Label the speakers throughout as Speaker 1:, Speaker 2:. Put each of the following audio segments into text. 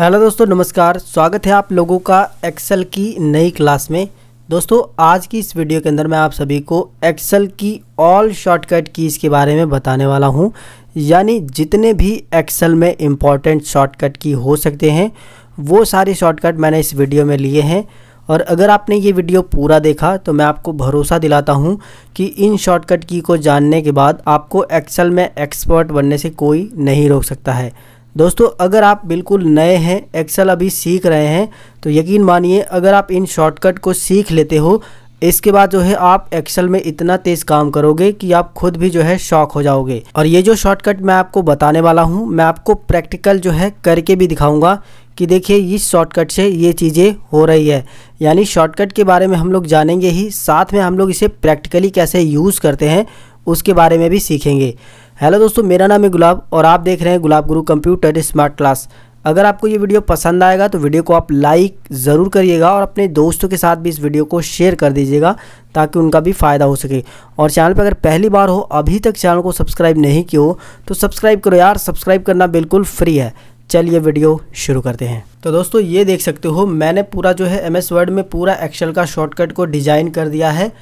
Speaker 1: hello दोस्तों नमस्कार स्वागत है आप लोगों का एक्सेल की नई क्लास में दोस्तों आज की इस वीडियो के अंदर मैं आप सभी को एक्सेल की ऑल शॉर्टकट कीज़ के बारे में बताने वाला हूं यानी जितने भी एक्सेल में इम्पॉर्टेंट शॉर्टकट की हो सकते हैं वो सारे शॉर्टकट मैंने इस वीडियो में लिए हैं और अगर आपने ये वीडियो पूरा देखा तो मैं आपको भरोसा दिलाता हूँ कि इन शॉर्टकट की को जानने के बाद आपको एक्सेल में एक्सपर्ट बनने से कोई नहीं रोक सकता है दोस्तों अगर आप बिल्कुल नए हैं एक्सेल अभी सीख रहे हैं तो यकीन मानिए अगर आप इन शॉर्टकट को सीख लेते हो इसके बाद जो है आप एक्सेल में इतना तेज काम करोगे कि आप खुद भी जो है शॉक हो जाओगे और ये जो शॉर्टकट मैं आपको बताने वाला हूँ मैं आपको प्रैक्टिकल जो है करके भी दिखाऊंगा कि देखिए इस शॉर्टकट से ये चीज़ें हो रही है यानी शॉर्टकट के बारे में हम लोग जानेंगे ही साथ में हम लोग इसे प्रैक्टिकली कैसे यूज़ करते हैं उसके बारे में भी सीखेंगे हेलो दोस्तों मेरा नाम है गुलाब और आप देख रहे हैं गुलाब गुरु कंप्यूटर स्मार्ट क्लास अगर आपको ये वीडियो पसंद आएगा तो वीडियो को आप लाइक ज़रूर करिएगा और अपने दोस्तों के साथ भी इस वीडियो को शेयर कर दीजिएगा ताकि उनका भी फ़ायदा हो सके और चैनल पर अगर पहली बार हो अभी तक चैनल को सब्सक्राइब नहीं किया हो तो सब्सक्राइब करो यार सब्सक्राइब करना बिल्कुल फ्री है चलिए वीडियो शुरू करते हैं तो दोस्तों ये देख सकते हो मैंने पूरा जो है एम एस वर्ड में पूरा एक्सेल का शॉर्टकट को डिज़ाइन कर दिया है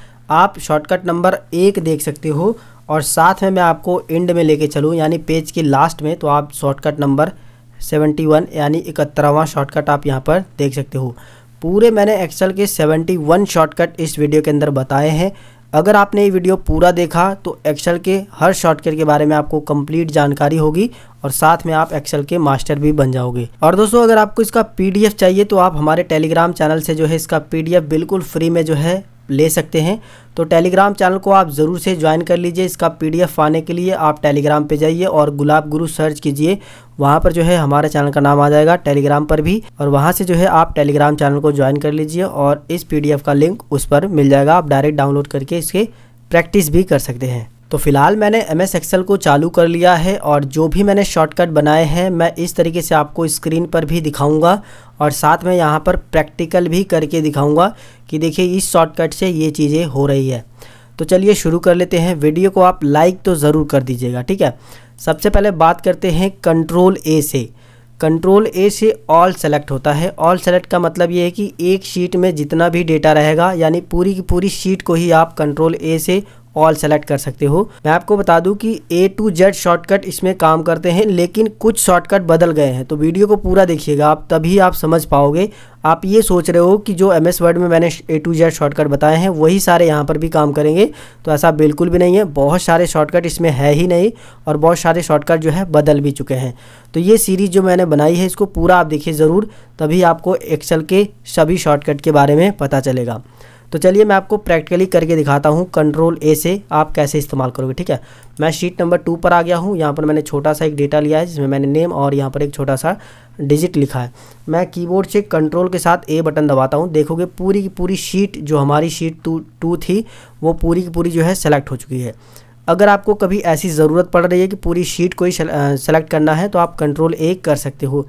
Speaker 1: आप शॉर्टकट नंबर एक देख सकते हो और साथ में मैं आपको एंड में लेके चलूँ यानी पेज के लास्ट में तो आप शॉर्टकट नंबर 71 यानी इकहत्तरवां शॉर्टकट आप यहाँ पर देख सकते हो पूरे मैंने एक्सेल के 71 शॉर्टकट इस वीडियो के अंदर बताए हैं अगर आपने ये वीडियो पूरा देखा तो एक्सेल के हर शॉर्टकट के बारे में आपको कंप्लीट जानकारी होगी और साथ में आप एक्सेल के मास्टर भी बन जाओगे और दोस्तों अगर आपको इसका पीडीएफ चाहिए तो आप हमारे टेलीग्राम चैनल से जो है इसका पीडीएफ बिल्कुल फ्री में जो है ले सकते हैं तो टेलीग्राम चैनल को आप ज़रूर से ज्वाइन कर लीजिए इसका पीडीएफ आने के लिए आप टेलीग्राम पे जाइए और गुलाब गुरु सर्च कीजिए वहाँ पर जो है हमारे चैनल का नाम आ जाएगा टेलीग्राम पर भी और वहाँ से जो है आप टेलीग्राम चैनल को ज्वाइन कर लीजिए और इस पी का लिंक उस पर मिल जाएगा आप डायरेक्ट डाउनलोड करके इसके प्रैक्टिस भी कर सकते हैं तो फिलहाल मैंने एम एस एक्सेल को चालू कर लिया है और जो भी मैंने शॉर्टकट बनाए हैं मैं इस तरीके से आपको स्क्रीन पर भी दिखाऊंगा और साथ में यहाँ पर प्रैक्टिकल भी करके दिखाऊंगा कि देखिए इस शॉर्टकट से ये चीज़ें हो रही है तो चलिए शुरू कर लेते हैं वीडियो को आप लाइक तो ज़रूर कर दीजिएगा ठीक है सबसे पहले बात करते हैं कंट्रोल ए से कंट्रोल ए से ऑल सेलेक्ट होता है ऑल सेलेक्ट का मतलब ये है कि एक शीट में जितना भी डेटा रहेगा यानी पूरी की पूरी शीट को ही आप कंट्रोल ए से ऑल सेलेक्ट कर सकते हो मैं आपको बता दूं कि ए टू जेड शॉर्टकट इसमें काम करते हैं लेकिन कुछ शॉर्टकट बदल गए हैं तो वीडियो को पूरा देखिएगा आप तभी आप समझ पाओगे आप ये सोच रहे हो कि जो एम एस वर्ड में मैंने ए टू जेड शॉर्टकट बताए हैं वही सारे यहाँ पर भी काम करेंगे तो ऐसा बिल्कुल भी नहीं है बहुत सारे शॉर्टकट इसमें है ही नहीं और बहुत सारे शॉर्टकट जो है बदल भी चुके हैं तो ये सीरीज़ जो मैंने बनाई है इसको पूरा आप देखिए ज़रूर तभी आपको एक्सेल के सभी शॉर्टकट के बारे में पता चलेगा तो चलिए मैं आपको प्रैक्टिकली करके दिखाता हूँ कंट्रोल ए से आप कैसे इस्तेमाल करोगे ठीक है मैं शीट नंबर टू पर आ गया हूँ यहाँ पर मैंने छोटा सा एक डेटा लिया है जिसमें मैंने नेम और यहाँ पर एक छोटा सा डिजिट लिखा है मैं कीबोर्ड से कंट्रोल के साथ ए बटन दबाता हूँ देखोगे पूरी की पूरी शीट जो हमारी शीट टू टू थी वो पूरी की पूरी जो है सेलेक्ट हो चुकी है अगर आपको कभी ऐसी ज़रूरत पड़ रही है कि पूरी शीट को ही सेलेक्ट करना है तो आप कंट्रोल ए कर सकते हो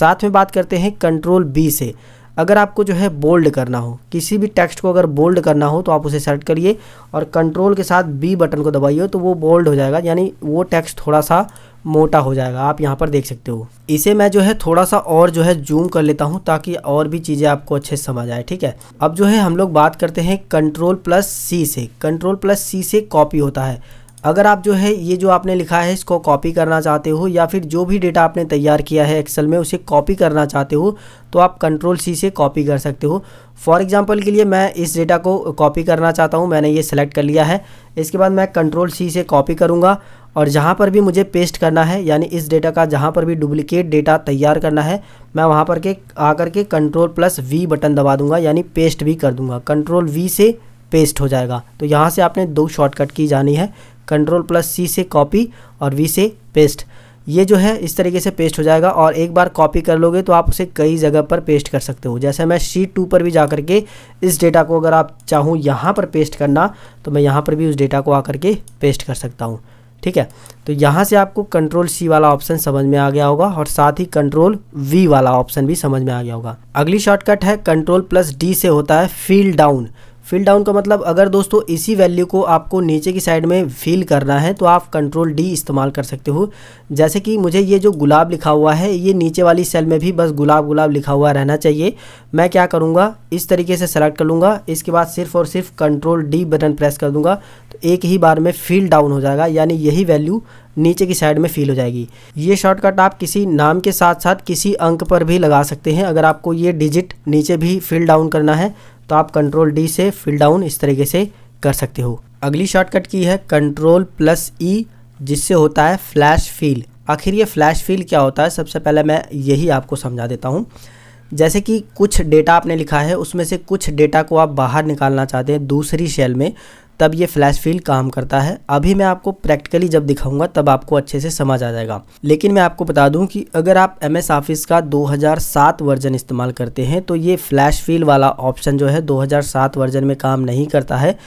Speaker 1: साथ में बात करते हैं कंट्रोल बी से अगर आपको जो है बोल्ड करना हो किसी भी टेक्स्ट को अगर बोल्ड करना हो तो आप उसे सेलेक्ट करिए और कंट्रोल के साथ बी बटन को दबाइए तो वो बोल्ड हो जाएगा यानी वो टेक्स्ट थोड़ा सा मोटा हो जाएगा आप यहाँ पर देख सकते हो इसे मैं जो है थोड़ा सा और जो है जूम कर लेता हूँ ताकि और भी चीज़ें आपको अच्छे से समझ आए ठीक है अब जो है हम लोग बात करते हैं कंट्रोल प्लस सी से कंट्रोल प्लस सी से कॉपी होता है अगर आप जो है ये जो आपने लिखा है इसको कॉपी करना चाहते हो या फिर जो भी डेटा आपने तैयार किया है एक्सेल में उसे कॉपी करना चाहते हो तो आप कंट्रोल सी से कॉपी कर सकते हो फॉर एग्जांपल के लिए मैं इस डेटा को कॉपी करना चाहता हूँ मैंने ये सेलेक्ट कर लिया है इसके बाद मैं कंट्रोल सी से कॉपी करूँगा और जहाँ पर भी मुझे पेस्ट करना है यानी इस डेटा का जहाँ पर भी डुप्लिकेट डेटा तैयार करना है मैं वहाँ पर के आकर के कंट्रोल प्लस वी बटन दबा दूँगा यानी पेस्ट भी कर दूँगा कंट्रोल वी से पेस्ट हो जाएगा तो यहाँ से आपने दो शॉर्टकट की जानी है कंट्रोल प्लस सी से कॉपी और वी से पेस्ट ये जो है इस तरीके से पेस्ट हो जाएगा और एक बार कॉपी कर लोगे तो आप उसे कई जगह पर पेस्ट कर सकते हो जैसे मैं शीट टू पर भी जा करके इस डेटा को अगर आप चाहूँ यहाँ पर पेस्ट करना तो मैं यहाँ पर भी उस डेटा को आकर के पेस्ट कर सकता हूँ ठीक है तो यहाँ से आपको कंट्रोल सी वाला ऑप्शन समझ में आ गया होगा और साथ ही कंट्रोल वी वाला ऑप्शन भी समझ में आ गया होगा अगली शॉर्टकट है कंट्रोल प्लस डी से होता है फील डाउन फिल डाउन का मतलब अगर दोस्तों इसी वैल्यू को आपको नीचे की साइड में फिल करना है तो आप कंट्रोल डी इस्तेमाल कर सकते हो जैसे कि मुझे ये जो गुलाब लिखा हुआ है ये नीचे वाली सेल में भी बस गुलाब गुलाब लिखा हुआ रहना चाहिए मैं क्या करूँगा इस तरीके से सेलेक्ट कर लूँगा इसके बाद सिर्फ और सिर्फ कंट्रोल डी बटन प्रेस कर दूँगा तो एक ही बार में फिल डाउन हो जाएगा यानी यही वैल्यू नीचे की साइड में फील हो जाएगी ये शॉर्टकट आप किसी नाम के साथ साथ किसी अंक पर भी लगा सकते हैं अगर आपको ये डिजिट नीचे भी फील डाउन करना है तो आप कंट्रोल डी से फिल डाउन इस तरीके से कर सकते हो अगली शॉर्टकट की है कंट्रोल प्लस ई जिससे होता है फ्लैश फील आखिर ये फ्लैश फील क्या होता है सबसे पहले मैं यही आपको समझा देता हूँ जैसे कि कुछ डेटा आपने लिखा है उसमें से कुछ डेटा को आप बाहर निकालना चाहते हैं दूसरी शेल में तब ये फ्लैश फील काम करता है अभी मैं आपको प्रैक्टिकली जब दिखाऊंगा तब आपको अच्छे से समझ आ जाएगा लेकिन मैं आपको बता दूं कि अगर आप एम एस ऑफिस का 2007 वर्जन इस्तेमाल करते हैं तो ये फ्लैश फील वाला ऑप्शन जो है 2007 वर्जन में काम नहीं करता है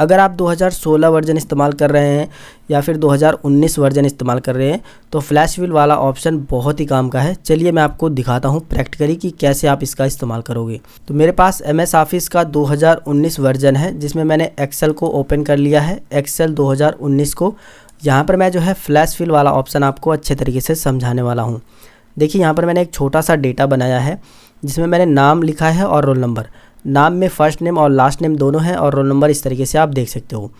Speaker 1: अगर आप 2016 वर्जन इस्तेमाल कर रहे हैं या फिर 2019 वर्जन इस्तेमाल कर रहे हैं तो फ्लैश व्हील वाला ऑप्शन बहुत ही काम का है चलिए मैं आपको दिखाता हूँ प्रैक्टिकली कि कैसे आप इसका इस्तेमाल करोगे तो मेरे पास एम एस ऑफिस का 2019 वर्जन है जिसमें मैंने एक्सेल को ओपन कर लिया है एक्सेल 2019 को यहाँ पर मैं जो है फ्लैश व्हील वाला ऑप्शन आपको अच्छे तरीके से समझाने वाला हूँ देखिए यहाँ पर मैंने एक छोटा सा डेटा बनाया है जिसमें मैंने नाम लिखा है और रोल नंबर नाम में फ़र्स्ट नेम और लास्ट नेम दोनों हैं और रोल नंबर इस तरीके से आप देख सकते हो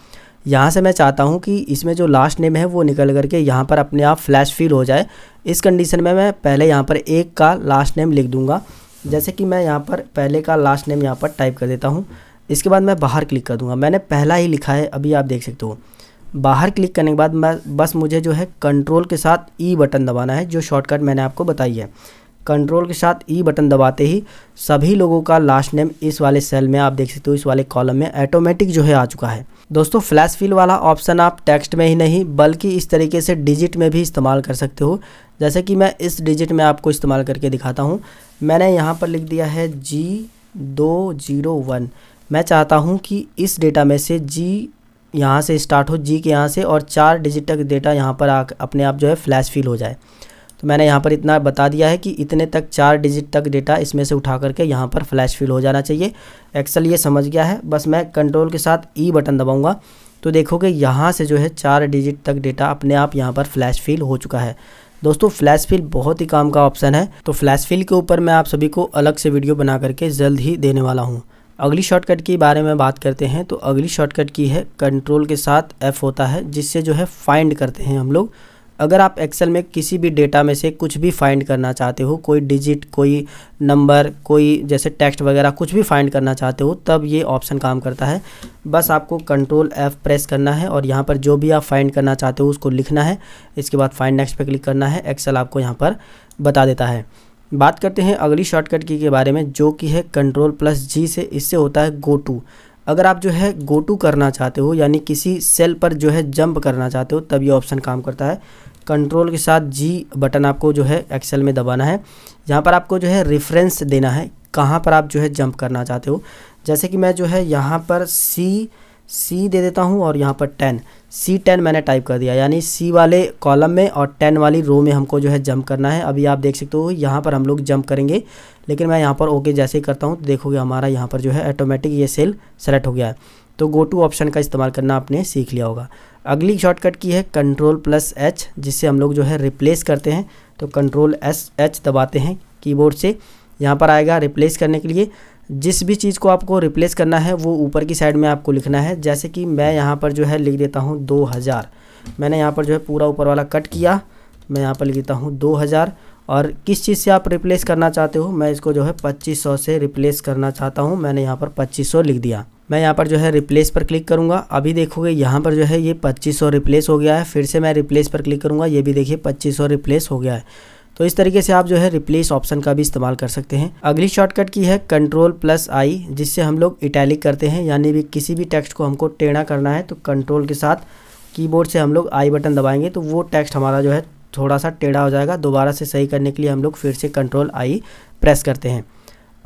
Speaker 1: यहाँ से मैं चाहता हूँ कि इसमें जो लास्ट नेम है वो निकल करके यहाँ पर अपने आप फ्लैश फील हो जाए इस कंडीशन में मैं पहले यहाँ पर एक का लास्ट नेम लिख दूँगा जैसे कि मैं यहाँ पर पहले का लास्ट नेम यहाँ पर टाइप कर देता हूँ इसके बाद मैं बाहर क्लिक कर दूँगा मैंने पहला ही लिखा है अभी आप देख सकते हो बाहर क्लिक करने के बाद मैं बस मुझे जो है कंट्रोल के साथ ई बटन दबाना है जो शॉर्टकट मैंने आपको बताई है कंट्रोल के साथ ई e बटन दबाते ही सभी लोगों का लास्ट नेम इस वाले सेल में आप देख सकते हो इस वाले कॉलम में ऑटोमेटिक जो है आ चुका है दोस्तों फ्लैश फिल वाला ऑप्शन आप टेक्स्ट में ही नहीं बल्कि इस तरीके से डिजिट में भी इस्तेमाल कर सकते हो जैसे कि मैं इस डिजिट में आपको इस्तेमाल करके दिखाता हूँ मैंने यहाँ पर लिख दिया है जी दो जीरो वन मैं चाहता हूँ कि इस डेटा में से जी यहाँ से स्टार्ट हो जी के यहाँ से और चार डिजिट तक डेटा यहाँ पर आ अपने आप जो है फ्लैश फिल हो जाए तो मैंने यहाँ पर इतना बता दिया है कि इतने तक चार डिजिट तक डेटा इसमें से उठा करके यहाँ पर फ्लैश फिल हो जाना चाहिए एक्सेल ये समझ गया है बस मैं कंट्रोल के साथ ई e बटन दबाऊँगा तो देखोगे यहाँ से जो है चार डिजिट तक डेटा अपने आप यहाँ पर फ्लैश फिल हो चुका है दोस्तों फ्लैश फिल बहुत ही काम का ऑप्शन है तो फ्लैश फिल के ऊपर मैं आप सभी को अलग से वीडियो बना करके जल्द ही देने वाला हूँ अगली शॉर्टकट के बारे में बात करते हैं तो अगली शॉर्टकट की है कंट्रोल के साथ एफ़ होता है जिससे जो है फाइंड करते हैं हम लोग अगर आप एक्सेल में किसी भी डेटा में से कुछ भी फाइंड करना चाहते हो कोई डिजिट कोई नंबर कोई जैसे टेक्स्ट वगैरह कुछ भी फाइंड करना चाहते हो तब ये ऑप्शन काम करता है बस आपको कंट्रोल एफ़ प्रेस करना है और यहाँ पर जो भी आप फाइंड करना चाहते हो उसको लिखना है इसके बाद फाइंड नेक्स्ट पर क्लिक करना है एक्सेल आपको यहाँ पर बता देता है बात करते हैं अगली शॉर्टकट की के बारे में जो कि है कंट्रोल प्लस जी से इससे होता है गो टू अगर आप जो है गो टू करना चाहते हो यानी किसी सेल पर जो है जंप करना चाहते हो तब ये ऑप्शन काम करता है कंट्रोल के साथ जी बटन आपको जो है एक्सेल में दबाना है यहाँ पर आपको जो है रेफरेंस देना है कहाँ पर आप जो है जंप करना चाहते हो जैसे कि मैं जो है यहाँ पर सी सी दे देता हूँ और यहाँ पर टेन सी टेन मैंने टाइप कर दिया यानी सी वाले कॉलम में और टेन वाली रो में हमको जो है जंप करना है अभी आप देख सकते हो यहाँ पर हम लोग जंप करेंगे लेकिन मैं यहाँ पर ओके जैसे ही करता हूँ तो देखोगे हमारा यहाँ पर जो है ऑटोमेटिक ये सेल सेलेक्ट हो गया है तो गो टू ऑप्शन का इस्तेमाल करना आपने सीख लिया होगा अगली शॉर्टकट की है कंट्रोल प्लस एच जिससे हम लोग जो है रिप्लेस करते हैं तो कंट्रोल एस एच दबाते हैं कीबोर्ड से यहाँ पर आएगा रिप्लेस करने के लिए जिस भी चीज़ को आपको रिप्लेस करना है वो ऊपर की साइड में आपको लिखना है जैसे कि मैं यहाँ पर जो है लिख देता हूँ दो हज़ार मैंने यहाँ पर जो है पूरा ऊपर वाला कट किया मैं यहाँ पर लिख देता हूँ दो हज़ार और किस चीज़ से आप रिप्लेस करना चाहते हो मैं इसको जो है पच्चीस सौ से रिप्लेस करना चाहता हूँ मैंने यहाँ पर पच्चीस सौ लिख दिया मैं यहाँ पर जो है रिप्लेस पर क्लिक करूँगा अभी देखोगे यहाँ पर जो है ये पच्चीस सौ रिप्लेस हो गया है फिर से मैं रिप्लेस पर क्लिक करूँगा ये भी देखिए पच्चीस सौ रिप्लेस हो गया है तो इस तरीके से आप जो है रिप्लेस ऑप्शन का भी इस्तेमाल कर सकते हैं अगली शॉर्टकट की है कंट्रोल प्लस आई जिससे हम लोग इटैलिक करते हैं यानी भी किसी भी टेक्स्ट को हमको टेढ़ा करना है तो कंट्रोल के साथ कीबोर्ड से हम लोग आई बटन दबाएंगे तो वो टेक्स्ट हमारा जो है थोड़ा सा टेढ़ा हो जाएगा दोबारा से सही करने के लिए हम लोग फिर से कंट्रोल आई प्रेस करते हैं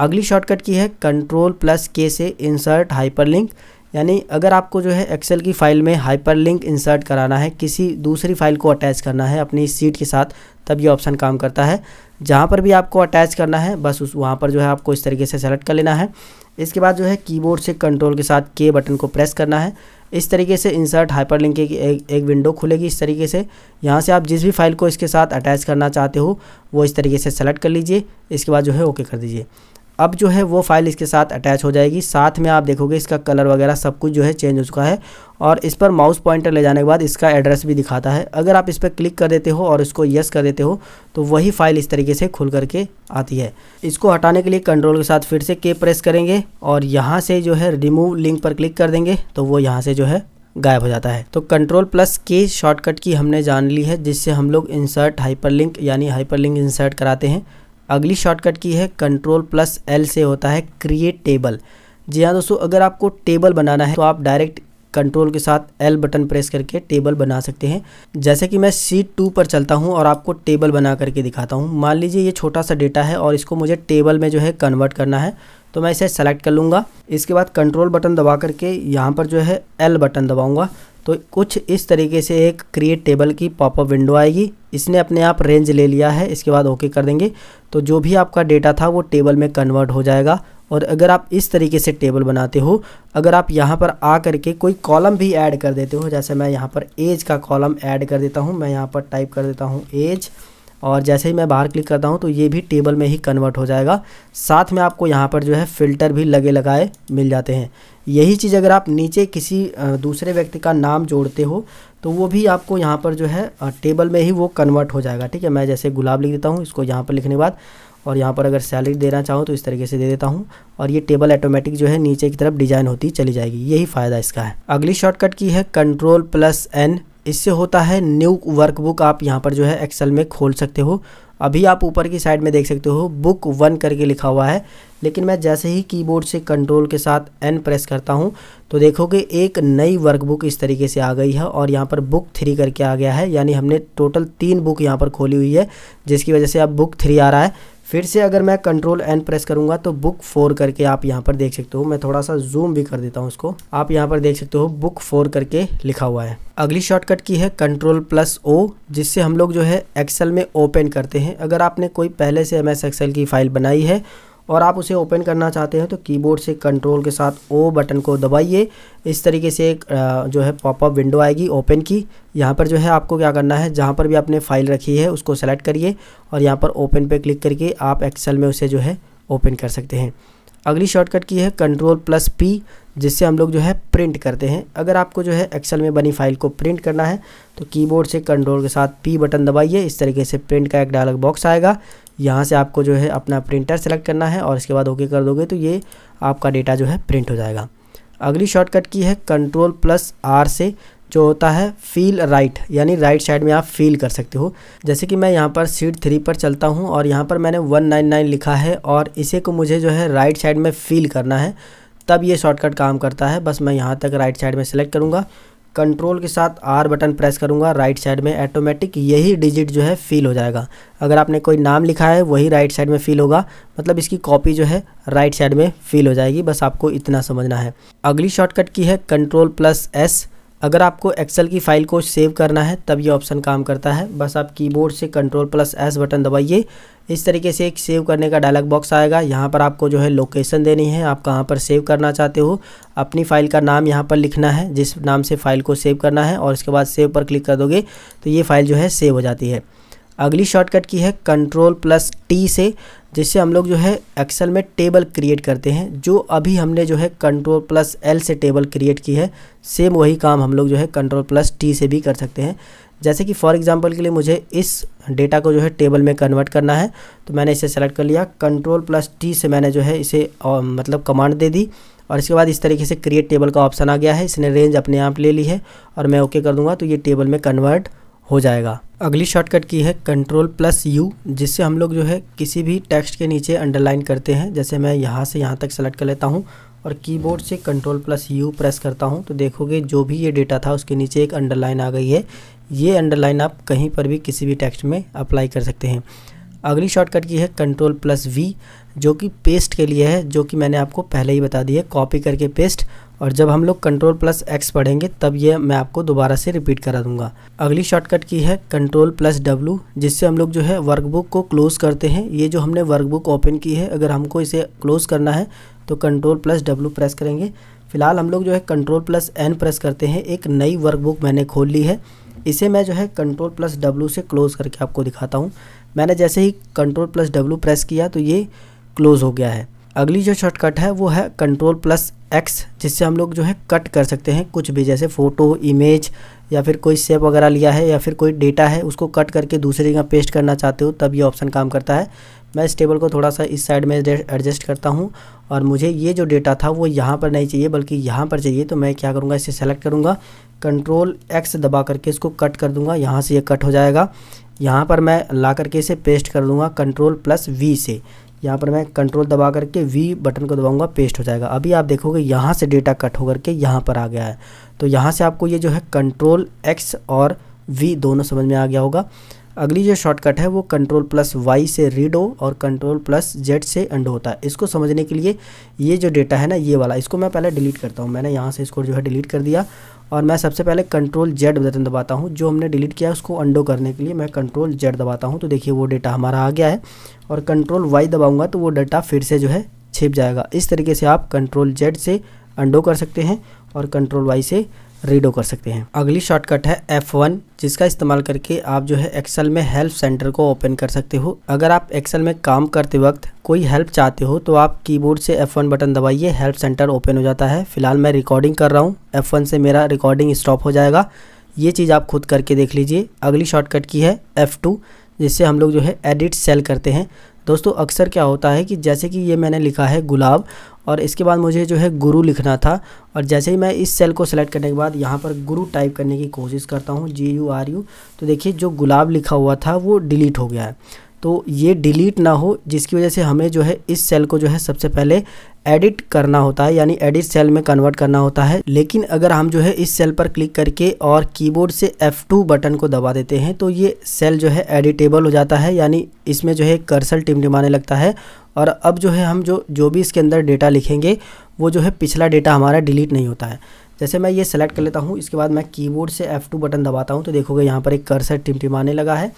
Speaker 1: अगली शॉर्टकट की है कंट्रोल प्लस के से इंसर्ट हाइपरलिंक यानी अगर आपको जो है एक्सेल की फ़ाइल में हाइपर लिंक इंसर्ट कराना है किसी दूसरी फाइल को अटैच करना है अपनी सीट के साथ तब ये ऑप्शन काम करता है जहाँ पर भी आपको अटैच करना है बस उस वहाँ पर जो है आपको इस तरीके से सेलेक्ट कर लेना है इसके बाद जो है कीबोर्ड से कंट्रोल के साथ के बटन को प्रेस करना है इस तरीके से इंसर्ट हाइपर लिंक की एक, एक विंडो खुलेगी इस तरीके से यहाँ से आप जिस भी फाइल को इसके साथ अटैच करना चाहते हो वो इस तरीके से सेलेक्ट कर लीजिए इसके बाद जो है ओके कर दीजिए अब जो है वो फाइल इसके साथ अटैच हो जाएगी साथ में आप देखोगे इसका कलर वगैरह सब कुछ जो है चेंज हो चुका है और इस पर माउस पॉइंटर ले जाने के बाद इसका एड्रेस भी दिखाता है अगर आप इस पर क्लिक कर देते हो और इसको यस कर देते हो तो वही फाइल इस तरीके से खुल करके आती है इसको हटाने के लिए कंट्रोल के साथ फिर से के प्रेस करेंगे और यहाँ से जो है रिमूव लिंक पर क्लिक कर देंगे तो वो यहाँ से जो है गायब हो जाता है तो कंट्रोल प्लस के शॉर्टकट की हमने जान ली है जिससे हम लोग इंसर्ट हाइपरलिंक यानी हाइपरलिंक इंसर्ट कराते हैं अगली शॉर्टकट की है कंट्रोल प्लस एल से होता है क्रिएट टेबल जी हाँ दोस्तों अगर आपको टेबल बनाना है तो आप डायरेक्ट कंट्रोल के साथ एल बटन प्रेस करके टेबल बना सकते हैं जैसे कि मैं सीट टू पर चलता हूँ और आपको टेबल बना करके दिखाता हूँ मान लीजिए ये छोटा सा डेटा है और इसको मुझे टेबल में जो है कन्वर्ट करना है तो मैं इसे सेलेक्ट कर लूँगा इसके बाद कंट्रोल बटन दबा करके यहाँ पर जो है एल बटन दबाऊँगा तो कुछ इस तरीके से एक क्रिएट टेबल की पॉपअप विंडो आएगी इसने अपने आप रेंज ले लिया है इसके बाद ओके कर देंगे तो जो भी आपका डेटा था वो टेबल में कन्वर्ट हो जाएगा और अगर आप इस तरीके से टेबल बनाते हो अगर आप यहाँ पर आ करके कोई कॉलम भी ऐड कर देते हो जैसे मैं यहाँ पर एज का कॉलम ऐड कर देता हूँ मैं यहाँ पर टाइप कर देता हूँ एज और जैसे ही मैं बाहर क्लिक करता हूँ तो ये भी टेबल में ही कन्वर्ट हो जाएगा साथ में आपको यहाँ पर जो है फ़िल्टर भी लगे लगाए मिल जाते हैं यही चीज़ अगर आप नीचे किसी दूसरे व्यक्ति का नाम जोड़ते हो तो वो भी आपको यहाँ पर जो है टेबल में ही वो कन्वर्ट हो जाएगा ठीक है मैं जैसे गुलाब लिख देता हूँ इसको यहाँ पर लिखने के बाद और यहाँ पर अगर सैलरी देना चाहूँ तो इस तरीके से दे देता हूँ और ये टेबल ऑटोमेटिक जो है नीचे की तरफ डिज़ाइन होती चली जाएगी यही फ़ायदा इसका है अगली शॉर्टकट की है कंट्रोल प्लस एन इससे होता है न्यू वर्कबुक आप यहाँ पर जो है एक्सेल में खोल सकते हो अभी आप ऊपर की साइड में देख सकते हो बुक वन करके लिखा हुआ है लेकिन मैं जैसे ही कीबोर्ड से कंट्रोल के साथ एन प्रेस करता हूँ तो देखोगे एक नई वर्कबुक इस तरीके से आ गई है और यहाँ पर बुक थ्री करके आ गया है यानी हमने टोटल तीन बुक यहाँ पर खोली हुई है जिसकी वजह से अब बुक थ्री आ रहा है फिर से अगर मैं कंट्रोल एन प्रेस करूंगा तो बुक फोर करके आप यहाँ पर देख सकते हो मैं थोड़ा सा जूम भी कर देता हूँ उसको आप यहाँ पर देख सकते हो बुक फोर करके लिखा हुआ है अगली शॉर्टकट की है कंट्रोल प्लस ओ जिससे हम लोग जो है एक्सेल में ओपन करते हैं अगर आपने कोई पहले से एम एक्सेल की फाइल बनाई है और आप उसे ओपन करना चाहते हैं तो कीबोर्ड से कंट्रोल के साथ ओ बटन को दबाइए इस तरीके से एक जो है पॉपअप विंडो आएगी ओपन की यहाँ पर जो है आपको क्या करना है जहाँ पर भी आपने फाइल रखी है उसको सेलेक्ट करिए और यहाँ पर ओपन पे क्लिक करके आप एक्सेल में उसे जो है ओपन कर सकते हैं अगली शॉर्टकट की है कंट्रोल प्लस पी जिससे हम लोग जो है प्रिंट करते हैं अगर आपको जो है एक्सेल में बनी फाइल को प्रिंट करना है तो कीबोर्ड से कंट्रोल के साथ पी बटन दबाइए इस तरीके से प्रिंट का एक डायलॉग बॉक्स आएगा यहाँ से आपको जो है अपना प्रिंटर सेलेक्ट करना है और इसके बाद ओके कर दोगे तो ये आपका डेटा जो है प्रिंट हो जाएगा अगली शॉर्टकट की है कंट्रोल प्लस आर से जो होता है फील राइट यानी राइट साइड में आप फील कर सकते हो जैसे कि मैं यहाँ पर सीट थ्री पर चलता हूँ और यहाँ पर मैंने 199 लिखा है और इसे को मुझे जो है राइट साइड में फील करना है तब ये शॉर्टकट काम करता है बस मैं यहाँ तक राइट साइड में सेलेक्ट करूँगा कंट्रोल के साथ आर बटन प्रेस करूंगा राइट साइड में ऑटोमेटिक यही डिजिट जो है फिल हो जाएगा अगर आपने कोई नाम लिखा है वही राइट साइड में फिल होगा मतलब इसकी कॉपी जो है राइट साइड में फिल हो जाएगी बस आपको इतना समझना है अगली शॉर्टकट की है कंट्रोल प्लस एस अगर आपको एक्सेल की फ़ाइल को सेव करना है तब ये ऑप्शन काम करता है बस आप कीबोर्ड से कंट्रोल प्लस एस बटन दबाइए इस तरीके से एक सेव करने का डायलॉग बॉक्स आएगा यहाँ पर आपको जो है लोकेशन देनी है आप कहाँ पर सेव करना चाहते हो अपनी फ़ाइल का नाम यहाँ पर लिखना है जिस नाम से फ़ाइल को सेव करना है और इसके बाद सेव पर क्लिक कर दोगे तो ये फ़ाइल जो है सेव हो जाती है अगली शॉर्टकट की है कंट्रोल प्लस टी से जिससे हम लोग जो है एक्सेल में टेबल क्रिएट करते हैं जो अभी हमने जो है कंट्रोल प्लस एल से टेबल क्रिएट की है सेम वही काम हम लोग जो है कंट्रोल प्लस टी से भी कर सकते हैं जैसे कि फॉर एग्जांपल के लिए मुझे इस डेटा को जो है टेबल में कन्वर्ट करना है तो मैंने इसे सेलेक्ट कर लिया कंट्रोल प्लस टी से मैंने जो है इसे मतलब कमांड दे दी और इसके बाद इस तरीके से क्रिएट टेबल का ऑप्शन आ गया है इसने रेंज अपने आप ले ली है और मैं ओके कर दूँगा तो ये टेबल में कन्वर्ट हो जाएगा अगली शॉर्टकट की है कंट्रोल प्लस यू जिससे हम लोग जो है किसी भी टेक्स्ट के नीचे अंडरलाइन करते हैं जैसे मैं यहाँ से यहाँ तक सेलेक्ट कर लेता हूँ और कीबोर्ड से कंट्रोल प्लस यू प्रेस करता हूँ तो देखोगे जो भी ये डेटा था उसके नीचे एक अंडरलाइन आ गई है ये अंडरलाइन आप कहीं पर भी किसी भी टेक्स्ट में अप्लाई कर सकते हैं अगली शॉर्टकट की है कंट्रोल प्लस वी जो कि पेस्ट के लिए है जो कि मैंने आपको पहले ही बता दी है कॉपी करके पेस्ट और जब हम लोग कंट्रोल प्लस एक्स पढ़ेंगे तब ये मैं आपको दोबारा से रिपीट करा दूंगा अगली शॉर्टकट की है कंट्रोल प्लस डब्लू जिससे हम लोग जो है वर्कबुक को क्लोज़ करते हैं ये जो हमने वर्कबुक ओपन की है अगर हमको इसे क्लोज़ करना है तो कंट्रोल प्लस डब्लू प्रेस करेंगे फिलहाल हम लोग जो है कंट्रोल प्लस एन प्रेस करते हैं एक नई वर्कबुक मैंने खोल ली है इसे मैं जो है कंट्रोल प्लस डब्लू से क्लोज़ करके आपको दिखाता हूँ मैंने जैसे ही कंट्रोल प्लस डब्लू प्रेस किया तो ये क्लोज़ हो गया है अगली जो शॉर्टकट है वो है कंट्रोल प्लस एक्स जिससे हम लोग जो है कट कर सकते हैं कुछ भी जैसे फ़ोटो इमेज या फिर कोई सेप वगैरह लिया है या फिर कोई डेटा है उसको कट करके दूसरी जगह पेस्ट करना चाहते हो तब ये ऑप्शन काम करता है मैं इस टेबल को थोड़ा सा इस साइड में एडजस्ट करता हूँ और मुझे ये जो डेटा था वो यहाँ पर नहीं चाहिए बल्कि यहाँ पर चाहिए तो मैं क्या करूँगा इसे सेलेक्ट करूँगा कंट्रोल एक्स दबा करके इसको कट कर दूँगा यहाँ से ये कट हो जाएगा यहाँ पर मैं ला करके इसे पेस्ट कर दूँगा कंट्रोल प्लस वी से यहाँ पर मैं कंट्रोल दबा करके वी बटन को दबाऊंगा पेस्ट हो जाएगा अभी आप देखोगे यहाँ से डेटा कट होकर के यहाँ पर आ गया है तो यहाँ से आपको ये जो है कंट्रोल एक्स और वी दोनों समझ में आ गया होगा अगली जो शॉर्टकट है वो कंट्रोल प्लस वाई से रीड ओ और कंट्रोल प्लस जेड से एंड होता है इसको समझने के लिए ये जो डेटा है ना ये वाला इसको मैं पहले डिलीट करता हूँ मैंने यहाँ से इसको जो है डिलीट कर दिया और मैं सबसे पहले कंट्रोल जेड बटन दबाता हूँ जो हमने डिलीट किया उसको अंडो करने के लिए मैं कंट्रोल जेड दबाता हूँ तो देखिए वो डेटा हमारा आ गया है और कंट्रोल वाई दबाऊँगा तो वो डेटा फिर से जो है छिप जाएगा इस तरीके से आप कंट्रोल जेड से अंडो कर सकते हैं और कंट्रोल वाई से रीडो कर सकते हैं अगली शॉर्टकट है F1 जिसका इस्तेमाल करके आप जो है एक्सेल में हेल्प सेंटर को ओपन कर सकते हो अगर आप एक्सेल में काम करते वक्त कोई हेल्प चाहते हो तो आप कीबोर्ड से F1 बटन दबाइए हेल्प सेंटर ओपन हो जाता है फिलहाल मैं रिकॉर्डिंग कर रहा हूँ F1 से मेरा रिकॉर्डिंग स्टॉप हो जाएगा ये चीज़ आप खुद करके देख लीजिए अगली शॉर्टकट की है एफ जिससे हम लोग जो है एडिट सेल करते हैं दोस्तों अक्सर क्या होता है कि जैसे कि ये मैंने लिखा है गुलाब और इसके बाद मुझे जो है गुरु लिखना था और जैसे ही मैं इस सेल को सेलेक्ट करने के बाद यहाँ पर गुरु टाइप करने की कोशिश करता हूँ जी यू आर यू तो देखिए जो गुलाब लिखा हुआ था वो डिलीट हो गया है तो ये डिलीट ना हो जिसकी वजह से हमें जो है इस सेल को जो है सबसे पहले एडिट करना होता है यानी एडिट सेल में कन्वर्ट करना होता है लेकिन अगर हम जो है इस सेल पर क्लिक करके और कीबोर्ड से F2 बटन को दबा देते हैं तो ये सेल जो है एडिटेबल हो जाता है यानी इसमें जो है कर्सल टिमटिमाने लगता है और अब जो है हम जो जो भी इसके अंदर डेटा लिखेंगे वो जो है पिछला डेटा हमारा डिलीट नहीं होता है जैसे मैं ये सेलेक्ट कर लेता हूँ इसके बाद मैं कीबोर्ड से F2 बटन दबाता हूँ तो देखोगे यहाँ पर एक कर्सर टिमटिमाने लगा है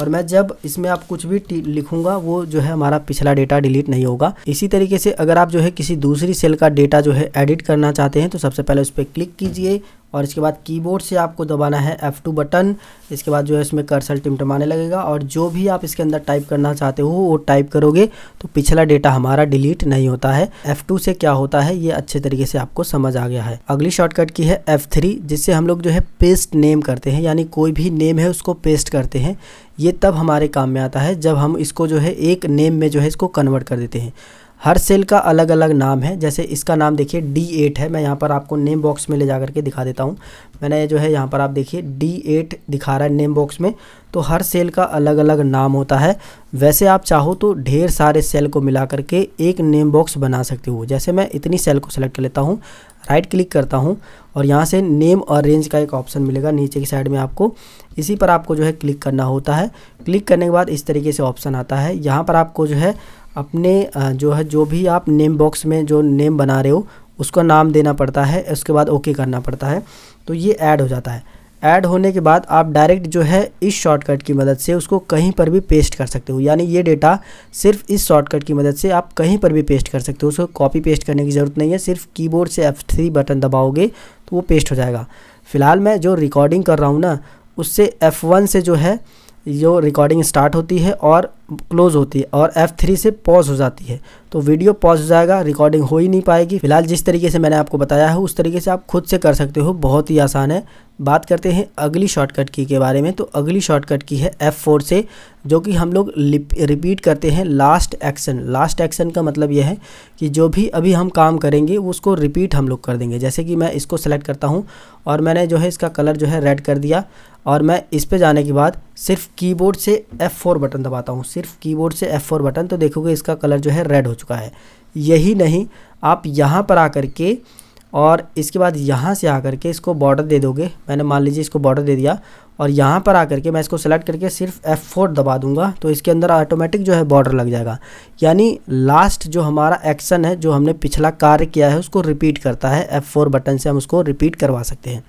Speaker 1: और मैं जब इसमें आप कुछ भी लिखूंगा वो जो है हमारा पिछला डेटा डिलीट नहीं होगा इसी तरीके से अगर आप जो है किसी दूसरी सेल का डेटा जो है एडिट करना चाहते हैं तो सबसे पहले उस पर क्लिक कीजिए और इसके बाद कीबोर्ड से आपको दबाना है F2 बटन इसके बाद जो है इसमें कर्सल टिमटमाने लगेगा और जो भी आप इसके अंदर टाइप करना चाहते हो वो टाइप करोगे तो पिछला डेटा हमारा डिलीट नहीं होता है F2 से क्या होता है ये अच्छे तरीके से आपको समझ आ गया है अगली शॉर्टकट की है F3 जिससे हम लोग जो है पेस्ट नेम करते हैं यानी कोई भी नेम है उसको पेस्ट करते हैं ये तब हमारे काम में आता है जब हम इसको जो है एक नेम में जो है इसको कन्वर्ट कर देते हैं हर सेल का अलग अलग नाम है जैसे इसका नाम देखिए D8 है मैं यहाँ पर आपको नेम बॉक्स में ले जा करके दिखा देता हूँ मैंने जो है यहाँ पर आप देखिए D8 दिखा रहा है नेम बॉक्स में तो हर सेल का अलग अलग नाम होता है वैसे आप चाहो तो ढेर सारे सेल को मिला करके एक नेम बॉक्स बना सकते हो जैसे मैं इतनी सेल को सेलेक्ट कर लेता हूँ राइट क्लिक करता हूँ और यहाँ से नेम और रेंज का एक ऑप्शन मिलेगा नीचे की साइड में आपको इसी पर आपको जो है क्लिक करना होता है क्लिक करने के बाद इस तरीके से ऑप्शन आता है यहाँ पर आपको जो है अपने जो है जो भी आप नेम बॉक्स में जो नेम बना रहे हो उसका नाम देना पड़ता है उसके बाद ओके करना पड़ता है तो ये ऐड हो जाता है ऐड होने के बाद आप डायरेक्ट जो है इस शॉर्टकट की मदद से उसको कहीं पर भी पेस्ट कर सकते हो यानी ये डेटा सिर्फ इस शॉर्टकट की मदद से आप कहीं पर भी पेस्ट कर सकते हो उसको कॉपी पेस्ट करने की ज़रूरत नहीं है सिर्फ कीबोर्ड से एफ थ्री बटन दबाओगे तो वो पेस्ट हो जाएगा फ़िलहाल मैं जो रिकॉर्डिंग कर रहा हूँ ना उससे एफ़ वन से जो है जो रिकॉर्डिंग स्टार्ट होती है और क्लोज होती है और F3 से पॉज हो जाती है तो वीडियो पॉज हो जाएगा रिकॉर्डिंग हो ही नहीं पाएगी फिलहाल जिस तरीके से मैंने आपको बताया है उस तरीके से आप खुद से कर सकते हो बहुत ही आसान है बात करते हैं अगली शॉर्टकट की के बारे में तो अगली शॉर्टकट की है F4 से जो कि हम लोग रिपीट करते हैं लास्ट एक्शन लास्ट एक्शन का मतलब यह है कि जो भी अभी हम काम करेंगे उसको रिपीट हम लोग कर देंगे जैसे कि मैं इसको सेलेक्ट करता हूं और मैंने जो है इसका कलर जो है रेड कर दिया और मैं इस पे जाने के बाद सिर्फ कीबोर्ड से F4 बटन दबाता हूँ सिर्फ कीबोर्ड से F4 बटन तो देखोगे इसका कलर जो है रेड हो चुका है यही नहीं आप यहाँ पर आकर के और इसके बाद यहाँ से आकर के इसको बॉर्डर दे दोगे मैंने मान लीजिए इसको बॉर्डर दे दिया और यहाँ पर आकर के मैं इसको सेलेक्ट करके सिर्फ F4 दबा दूंगा तो इसके अंदर ऑटोमेटिक जो है बॉर्डर लग जाएगा यानी लास्ट जो हमारा एक्शन है जो हमने पिछला कार्य किया है उसको रिपीट करता है F4 बटन से हम उसको रिपीट करवा सकते हैं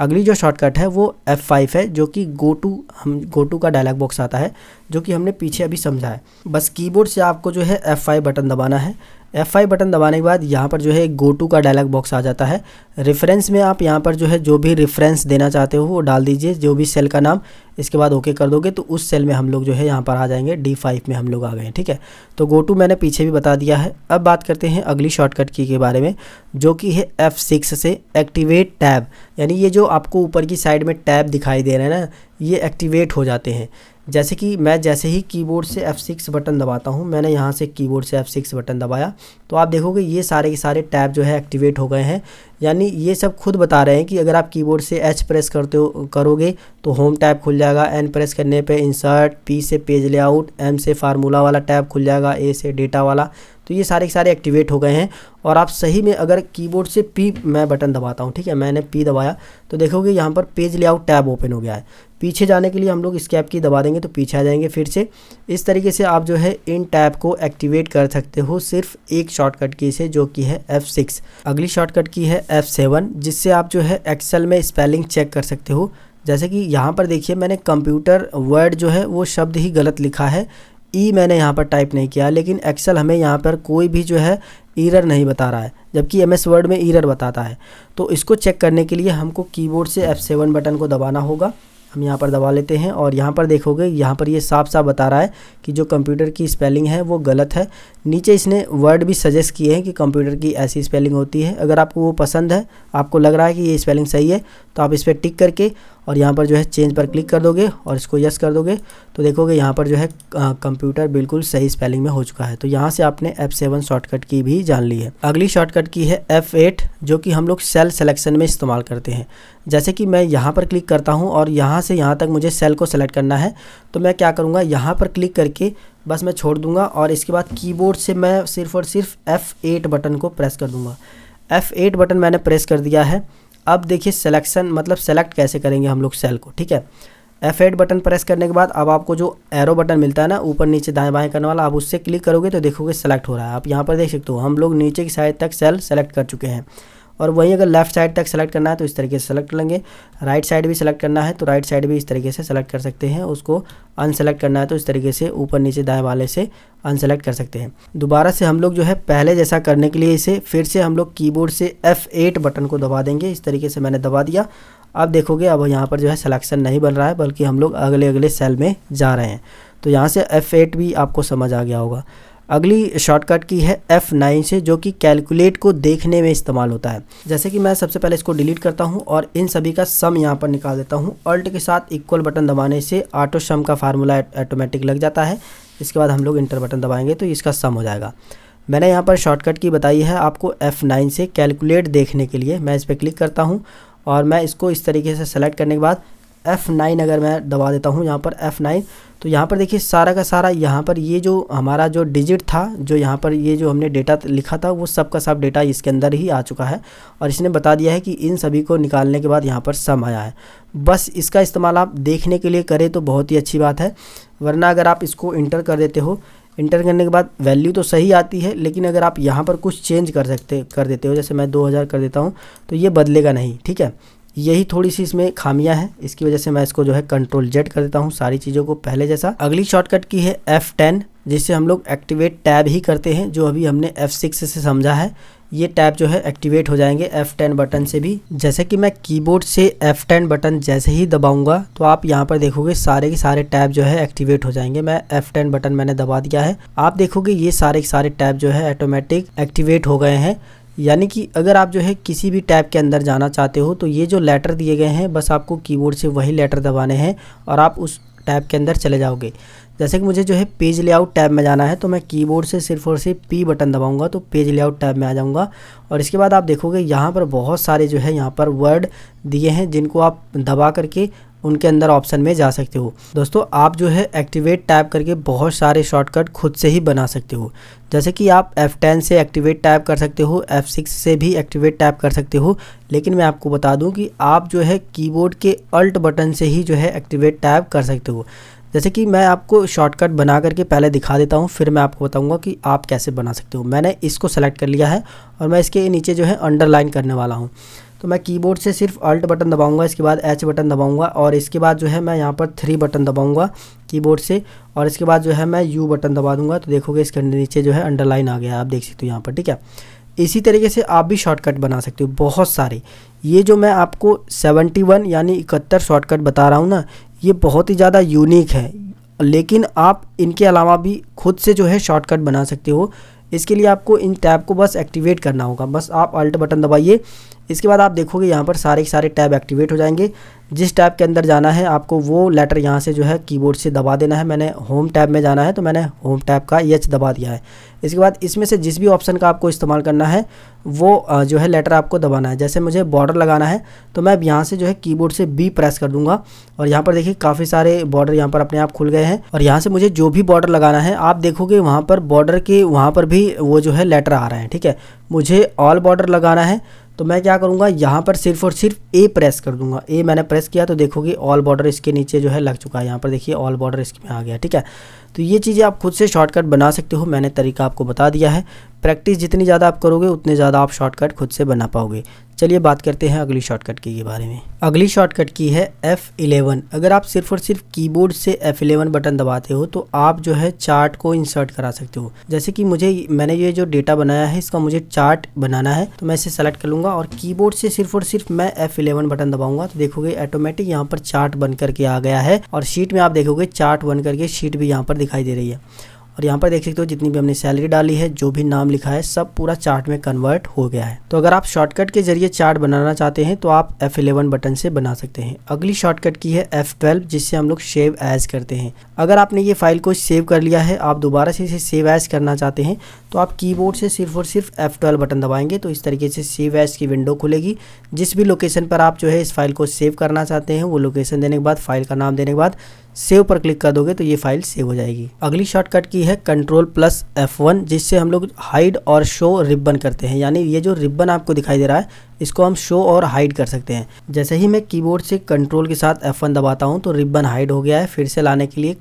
Speaker 1: अगली जो शॉर्टकट है वो F5 है जो कि गो टू हम गो टू का डायलॉग बॉक्स आता है जो कि हमने पीछे अभी समझा है बस कीबोर्ड से आपको जो है F5 बटन दबाना है एफ फाइव बटन दबाने के बाद यहाँ पर जो है गो टू का डायलॉग बॉक्स आ जाता है रेफरेंस में आप यहाँ पर जो है जो भी रेफरेंस देना चाहते हो वो डाल दीजिए जो भी सेल का नाम इसके बाद ओके कर दोगे तो उस सेल में हम लोग जो है यहाँ पर आ जाएंगे डी फाइव में हम लोग आ गए हैं ठीक है तो गो टू मैंने पीछे भी बता दिया है अब बात करते हैं अगली शॉर्टकट की के बारे में जो कि है एफ़ सिक्स से एक्टिवेट टैब यानी ये जो आपको ऊपर की साइड में टैब दिखाई दे रहे हैं ना ये एक्टिवेट हो जाते हैं जैसे कि मैं जैसे ही कीबोर्ड से F6 बटन दबाता हूँ मैंने यहाँ से कीबोर्ड से F6 बटन दबाया तो आप देखोगे ये सारे के सारे टैब जो है एक्टिवेट हो गए हैं यानी ये सब खुद बता रहे हैं कि अगर आप कीबोर्ड से H प्रेस करते हो करोगे तो होम टैब खुल जाएगा N प्रेस करने पे इंसर्ट P से पेज लेआउट M से फार्मूला वाला टैब खुल जाएगा A से डेटा वाला तो ये सारे के सारे एक्टिवेट हो गए हैं और आप सही में अगर कीबोर्ड से पी मैं बटन दबाता हूँ ठीक है मैंने पी दबाया तो देखोगे यहाँ पर पेज लेआउट टैब ओपन हो गया है पीछे जाने के लिए हम लोग स्कैप की दबा देंगे तो पीछे आ जाएंगे फिर से इस तरीके से आप जो है इन टैप को एक्टिवेट कर सकते हो सिर्फ एक शॉर्टकट की से जो कि है एफ़ सिक्स अगली शॉर्टकट की है एफ़ सेवन जिससे आप जो है एक्सेल में स्पेलिंग चेक कर सकते हो जैसे कि यहाँ पर देखिए मैंने कंप्यूटर वर्ड जो है वो शब्द ही गलत लिखा है ई e मैंने यहाँ पर टाइप नहीं किया लेकिन एक्सेल हमें यहाँ पर कोई भी जो है ईरर नहीं बता रहा है जबकि एम एस वर्ड में ईरर बताता है तो इसको चेक करने के लिए हमको कीबोर्ड से F7 बटन को दबाना होगा हम यहाँ पर दबा लेते हैं और यहाँ पर देखोगे यहाँ पर ये साफ साफ बता रहा है कि जो कंप्यूटर की स्पेलिंग है वो गलत है नीचे इसने वर्ड भी सजेस्ट किए हैं कि कंप्यूटर की ऐसी स्पेलिंग होती है अगर आपको वो पसंद है आपको लग रहा है कि ये स्पेलिंग सही है तो आप इस पर टिक करके और यहाँ पर जो है चेंज पर क्लिक कर दोगे और इसको यस कर दोगे तो देखोगे यहाँ पर जो है कंप्यूटर बिल्कुल सही स्पेलिंग में हो चुका है तो यहाँ से आपने एफ सेवन शॉर्टकट की भी जान ली है अगली शॉर्टकट की है एफ एट जो कि हम लोग सेल सेलेक्शन में इस्तेमाल करते हैं जैसे कि मैं यहाँ पर क्लिक करता हूँ और यहाँ से यहाँ तक मुझे सेल को सेलेक्ट करना है तो मैं क्या करूँगा यहाँ पर क्लिक करके बस मैं छोड़ दूंगा और इसके बाद कीबोर्ड से मैं सिर्फ और सिर्फ F8 बटन को प्रेस कर दूंगा F8 बटन मैंने प्रेस कर दिया है अब देखिए सिलेक्शन मतलब सेलेक्ट कैसे करेंगे हम लोग सेल को ठीक है एफ एड बटन प्रेस करने के बाद अब आपको जो एरो बटन मिलता है ना ऊपर नीचे दाएं बाएं करने वाला आप उससे क्लिक करोगे तो देखोगे सेलेक्ट हो रहा है आप यहाँ पर देख सकते हो हम लोग नीचे की साइड तक सेल सेलेक्ट कर चुके हैं और वहीं अगर लेफ्ट साइड तक सेलेक्ट करना है तो इस तरीके से सेलेक्ट कर लेंगे राइट साइड भी सेलेक्ट करना है तो राइट साइड भी इस तरीके से सेलेक्ट कर सकते हैं उसको अनसेलेक्ट करना है तो इस तरीके से ऊपर नीचे दाएँ वाले से अनसेलेक्ट कर सकते हैं दोबारा से हम लोग जो है पहले जैसा करने के लिए इसे फिर से हम लोग की से एफ़ बटन को दबा देंगे इस तरीके से मैंने दबा दिया अब देखोगे अब यहाँ पर जो है सलेक्शन नहीं बन रहा है बल्कि हम लोग अगले अगले सेल में जा रहे हैं तो यहाँ से एफ़ भी आपको समझ आ गया होगा अगली शॉर्टकट की है एफ़ नाइन से जो कि कैलकुलेट को देखने में इस्तेमाल होता है जैसे कि मैं सबसे पहले इसको डिलीट करता हूँ और इन सभी का सम यहाँ पर निकाल देता हूँ अल्ट के साथ इक्वल बटन दबाने से ऑटो सम का फार्मूला ऑटोमेटिक लग जाता है इसके बाद हम लोग इंटर बटन दबाएंगे तो इसका सम हो जाएगा मैंने यहाँ पर शॉर्टकट की बताई है आपको एफ़ से कैलकुलेट देखने के लिए मैं इस पर क्लिक करता हूँ और मैं इसको इस तरीके से सेलेक्ट करने के बाद एफ़ नाइन अगर मैं दबा देता हूँ यहाँ पर एफ़ नाइन तो यहाँ पर देखिए सारा का सारा यहाँ पर ये जो हमारा जो डिजिट था जो यहाँ पर ये जो हमने डेटा लिखा था वो सब का सब डेटा इसके अंदर ही आ चुका है और इसने बता दिया है कि इन सभी को निकालने के बाद यहाँ पर सम आया है बस इसका इस्तेमाल आप देखने के लिए करें तो बहुत ही अच्छी बात है वरना अगर आप इसको इंटर कर देते हो इंटर करने के बाद वैल्यू तो सही आती है लेकिन अगर आप यहाँ पर कुछ चेंज कर सकते कर देते हो जैसे मैं 2000 कर देता हूँ तो ये बदलेगा नहीं ठीक है यही थोड़ी सी इसमें खामियां हैं इसकी वजह से मैं इसको जो है कंट्रोल जेड कर देता हूँ सारी चीज़ों को पहले जैसा अगली शॉर्टकट की है एफ टेन जिससे हम लोग एक्टिवेट टैब ही करते हैं जो अभी हमने एफ सिक्स से समझा है ये टैब जो है एक्टिवेट हो जाएंगे F10 बटन से भी जैसे कि मैं कीबोर्ड से F10 बटन जैसे ही दबाऊंगा तो आप यहाँ पर देखोगे सारे के सारे टैब जो है एक्टिवेट हो जाएंगे मैं F10 बटन मैंने दबा दिया है आप देखोगे ये सारे के सारे टैब जो है ऑटोमेटिक एक्टिवेट हो गए हैं यानी कि अगर आप जो है किसी भी टैब के अंदर जाना चाहते हो तो ये जो लेटर दिए गए हैं बस आपको कीबोर्ड से वही लेटर दबाने हैं और आप उस टैब के अंदर चले जाओगे जैसे कि मुझे जो है पेज लेआउट टैब में जाना है तो मैं कीबोर्ड से सिर्फ और सिर्फ पी बटन दबाऊंगा तो पेज लेआउट टैब में आ जाऊंगा और इसके बाद आप देखोगे यहाँ पर बहुत सारे जो है यहाँ पर वर्ड दिए हैं जिनको आप दबा करके उनके अंदर ऑप्शन में जा सकते हो दोस्तों आप जो है एक्टिवेट टाइप करके बहुत सारे शॉर्टकट खुद से ही बना सकते हो जैसे कि आप F10 से एक्टिवेट टाइप कर सकते हो F6 से भी एक्टिवेट टाइप कर सकते हो लेकिन मैं आपको बता दूं कि आप जो है कीबोर्ड के अल्ट बटन से ही जो है एक्टिवेट टैप कर सकते हो जैसे कि मैं आपको शॉर्टकट बना करके पहले दिखा देता हूँ फिर मैं आपको बताऊँगा कि आप कैसे बना सकते हो मैंने इसको सेलेक्ट कर लिया है और मैं इसके नीचे जो है अंडरलाइन करने वाला हूँ तो मैं कीबोर्ड से सिर्फ अल्ट बटन दबाऊंगा इसके बाद एच बटन दबाऊंगा और इसके बाद जो है मैं यहाँ पर थ्री बटन दबाऊंगा कीबोर्ड से और इसके बाद जो है मैं यू बटन दबा दूंगा तो देखोगे इसके नीचे जो है अंडरलाइन आ गया आप देख सकते हो यहाँ पर ठीक है इसी तरीके से आप भी शॉर्टकट बना सकते हो बहुत सारे ये जो मैं आपको सेवेंटी यानी इकहत्तर शॉर्टकट बता रहा हूँ ना ये बहुत ही ज़्यादा यूनिक है लेकिन आप इनके अलावा भी खुद से जो है शॉर्टकट बना सकते हो इसके लिए आपको इन टैब को बस एक्टिवेट करना होगा बस आप अल्ट बटन दबाइए इसके बाद आप देखोगे यहाँ पर सारे सारे टैब एक्टिवेट हो जाएंगे जिस टैब के अंदर जाना है आपको वो लेटर यहाँ से जो है कीबोर्ड से दबा देना है मैंने होम टैब में जाना है तो मैंने होम टैब का एच दबा दिया है इसके बाद इसमें से जिस भी ऑप्शन का आपको इस्तेमाल करना है वो जो है लेटर आपको दबाना है जैसे मुझे बॉर्डर लगाना है तो मैं अब यहाँ से जो है कीबोर्ड से बी प्रेस कर दूंगा और यहाँ पर देखिए काफ़ी सारे बॉर्डर यहाँ पर अपने आप खुल गए हैं और यहाँ से मुझे जो भी बॉर्डर लगाना है आप देखोगे वहाँ पर बॉर्डर के वहाँ पर भी वो जो है लेटर आ रहे हैं ठीक है मुझे ऑल बॉर्डर लगाना है तो मैं क्या करूँगा यहाँ पर सिर्फ और सिर्फ ए प्रेस कर दूंगा ए मैंने प्रेस किया तो देखोगे ऑल बॉर्डर इसके नीचे जो है लग चुका है यहाँ पर देखिए ऑल बॉर्डर इसमें आ गया ठीक है तो ये चीज़ें आप खुद से शॉर्टकट बना सकते हो मैंने तरीका आपको बता दिया है प्रैक्टिस जितनी ज़्यादा आप करोगे उतने ज़्यादा आप शॉर्टकट खुद से बना पाओगे चलिए बात करते हैं अगली शॉर्टकट की के बारे में अगली शॉर्टकट की है F11 अगर आप सिर्फ और सिर्फ कीबोर्ड से F11 बटन दबाते हो तो आप जो है चार्ट को इंसर्ट करा सकते हो जैसे कि मुझे मैंने ये जो डेटा बनाया है इसका मुझे चार्ट बनाना है तो मैं इसे सेलेक्ट कर लूँगा और कीबोर्ड से सिर्फ और सिर्फ मैं F11 बटन दबाऊंगा तो देखोगे ऑटोमेटिक यहाँ पर चार्ट बन करके आ गया है और शीट में आप देखोगे चार्ट बन करके शीट भी यहाँ पर दिखाई दे रही है और यहाँ पर देख सकते हो जितनी भी हमने सैलरी डाली है जो भी नाम लिखा है सब पूरा चार्ट में कन्वर्ट हो गया है तो अगर आप शॉर्टकट के जरिए चार्ट बनाना चाहते हैं तो आप F11 बटन से बना सकते हैं अगली शॉर्टकट की है F12 जिससे हम लोग सेव एज करते हैं अगर आपने ये फाइल को सेव कर लिया है आप दोबारा से इसे सेव एज करना चाहते हैं तो आप कीबोर्ड से सिर्फ और सिर्फ F12 बटन दबाएंगे तो इस तरीके से सेव एज की विंडो खुलेगी जिस भी लोकेशन पर आप जो है इस फाइल को सेव करना चाहते हैं वो लोकेशन देने के बाद फाइल का नाम देने के बाद सेव पर क्लिक कर दोगे तो ये फाइल सेव हो जाएगी अगली शॉर्टकट की है कंट्रोल प्लस एफ वन जिससे हम लोग हाइड और शो रिबन करते हैं यानी ये जो रिबन आपको दिखाई दे रहा है इसको हम शो और हाइड कर सकते हैं जैसे ही मैं कीबोर्ड से कंट्रोल के साथ एफ वन दबाता हूँ तो रिबन हाइड हो गया है फिर से लाने के लिए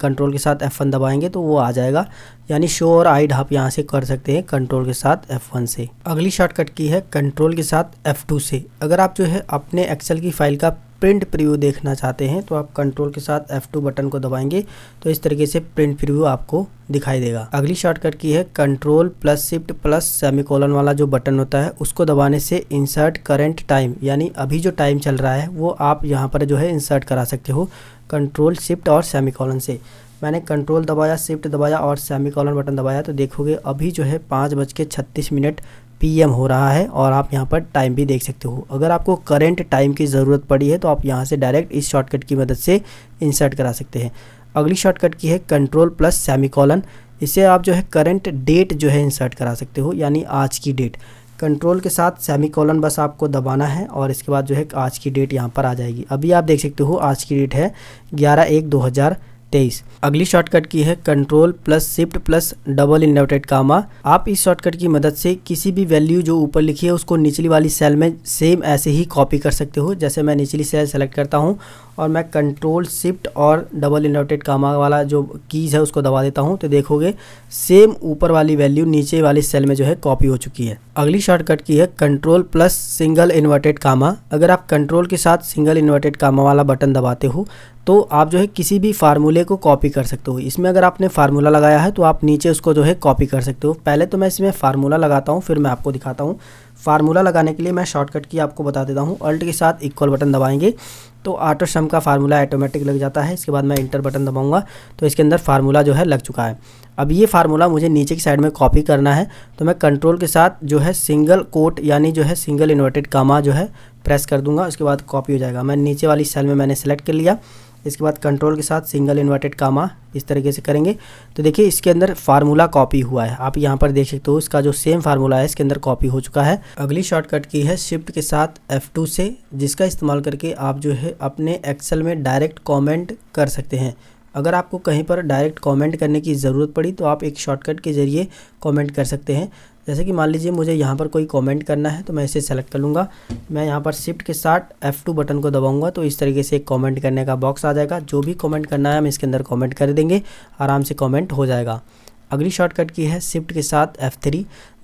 Speaker 1: कंट्रोल के साथ एफ वन दबाएंगे तो वो आ जाएगा यानी शो और हाइड आप यहाँ से कर सकते हैं कंट्रोल के साथ एफ वन से अगली शॉर्टकट की है कंट्रोल के साथ एफ टू से अगर आप जो है अपने एक्सेल की फाइल का प्रिंट प्रीव्यू देखना चाहते हैं तो आप कंट्रोल के साथ F2 बटन को दबाएंगे तो इस तरीके से प्रिंट प्रीव्यू आपको दिखाई देगा अगली शॉर्टकट की है control plus shift plus semicolon वाला जो बटन होता है उसको दबाने से इंसर्ट करंट टाइम यानी अभी जो टाइम चल रहा है वो आप यहाँ पर जो है इंसर्ट करा सकते हो कंट्रोल शिफ्ट और सेमिकॉलन से मैंने कंट्रोल दबाया शिफ्ट दबाया और सेमी बटन दबाया तो देखोगे अभी जो है पाँच बज के छत्तीस मिनट पीएम हो रहा है और आप यहाँ पर टाइम भी देख सकते हो अगर आपको करेंट टाइम की ज़रूरत पड़ी है तो आप यहाँ से डायरेक्ट इस शॉर्टकट की मदद से इंसर्ट करा सकते हैं अगली शॉर्टकट की है कंट्रोल प्लस सेमिकॉलन इसे आप जो है करंट डेट जो है इंसर्ट करा सकते हो यानी आज की डेट कंट्रोल के साथ सेमिकॉलन बस आपको दबाना है और इसके बाद जो है आज की डेट यहाँ पर आ जाएगी अभी आप देख सकते हो आज की डेट है ग्यारह एक दो हज़ार तेईस अगली शॉर्टकट की है control plus shift plus double inverted comma आप इस शॉर्टकट की मदद से किसी भी वैल्यू जो ऊपर लिखी है उसको निचली वाली सेल में सेम ऐसे ही कॉपी कर सकते हो जैसे मैं निचली सेल सेलेक्ट करता हूँ और मैं कंट्रोल शिफ्ट और डबल इन्वर्टेड कामा वाला जो कीज़ है उसको दबा देता हूँ तो देखोगे सेम ऊपर वाली वैल्यू नीचे वाली सेल में जो है कॉपी हो चुकी है अगली शॉर्टकट की है control plus single inverted comma अगर आप कंट्रोल के साथ सिंगल इन्वर्टेड कामा वाला बटन दबाते हो तो आप जो है किसी भी फार्मूले को कॉपी कर सकते हो इसमें अगर आपने फार्मूला लगाया है तो आप नीचे उसको जो है कॉपी कर सकते हो पहले तो मैं इसमें फार्मूला लगाता हूँ फिर मैं आपको दिखाता हूँ फार्मूला लगाने के लिए मैं शॉर्टकट की आपको बता देता हूँ अल्ट के साथ इक्वल बटन दबाएंगे तो ऑटो सम का फार्मूला ऑटोमेटिक लग जाता है इसके बाद मैं इंटर बटन दबाऊंगा तो इसके अंदर फार्मूला जो है लग चुका है अब ये फार्मूला मुझे नीचे की साइड में कॉपी करना है तो मैं कंट्रोल के साथ जो है सिंगल कोट यानी जो है सिंगल इन्वर्टेड कामा जो है प्रेस कर दूंगा उसके बाद कॉपी हो जाएगा मैं नीचे वाली सेल में मैंने सेलेक्ट कर लिया इसके बाद कंट्रोल के साथ सिंगल इन्वर्टेड कामा इस तरीके से करेंगे तो देखिए इसके अंदर फार्मूला कॉपी हुआ है आप यहाँ पर देख सकते हो इसका जो सेम फार्मूला है इसके अंदर कॉपी हो चुका है अगली शॉर्टकट की है शिफ्ट के साथ F2 से जिसका इस्तेमाल करके आप जो है अपने एक्सेल में डायरेक्ट कॉमेंट कर सकते हैं अगर आपको कहीं पर डायरेक्ट कॉमेंट करने की ज़रूरत पड़ी तो आप एक शॉर्टकट के ज़रिए कॉमेंट कर सकते हैं जैसे कि मान लीजिए मुझे यहाँ पर कोई कमेंट करना है तो मैं इसे सेलेक्ट कर लूँगा मैं यहाँ पर शिफ्ट के साथ F2 बटन को दबाऊँगा तो इस तरीके से एक कॉमेंट करने का बॉक्स आ जाएगा जो भी कमेंट करना है हम इसके अंदर कमेंट कर देंगे आराम से कमेंट हो जाएगा अगली शॉर्टकट की है शिफ्ट के साथ F3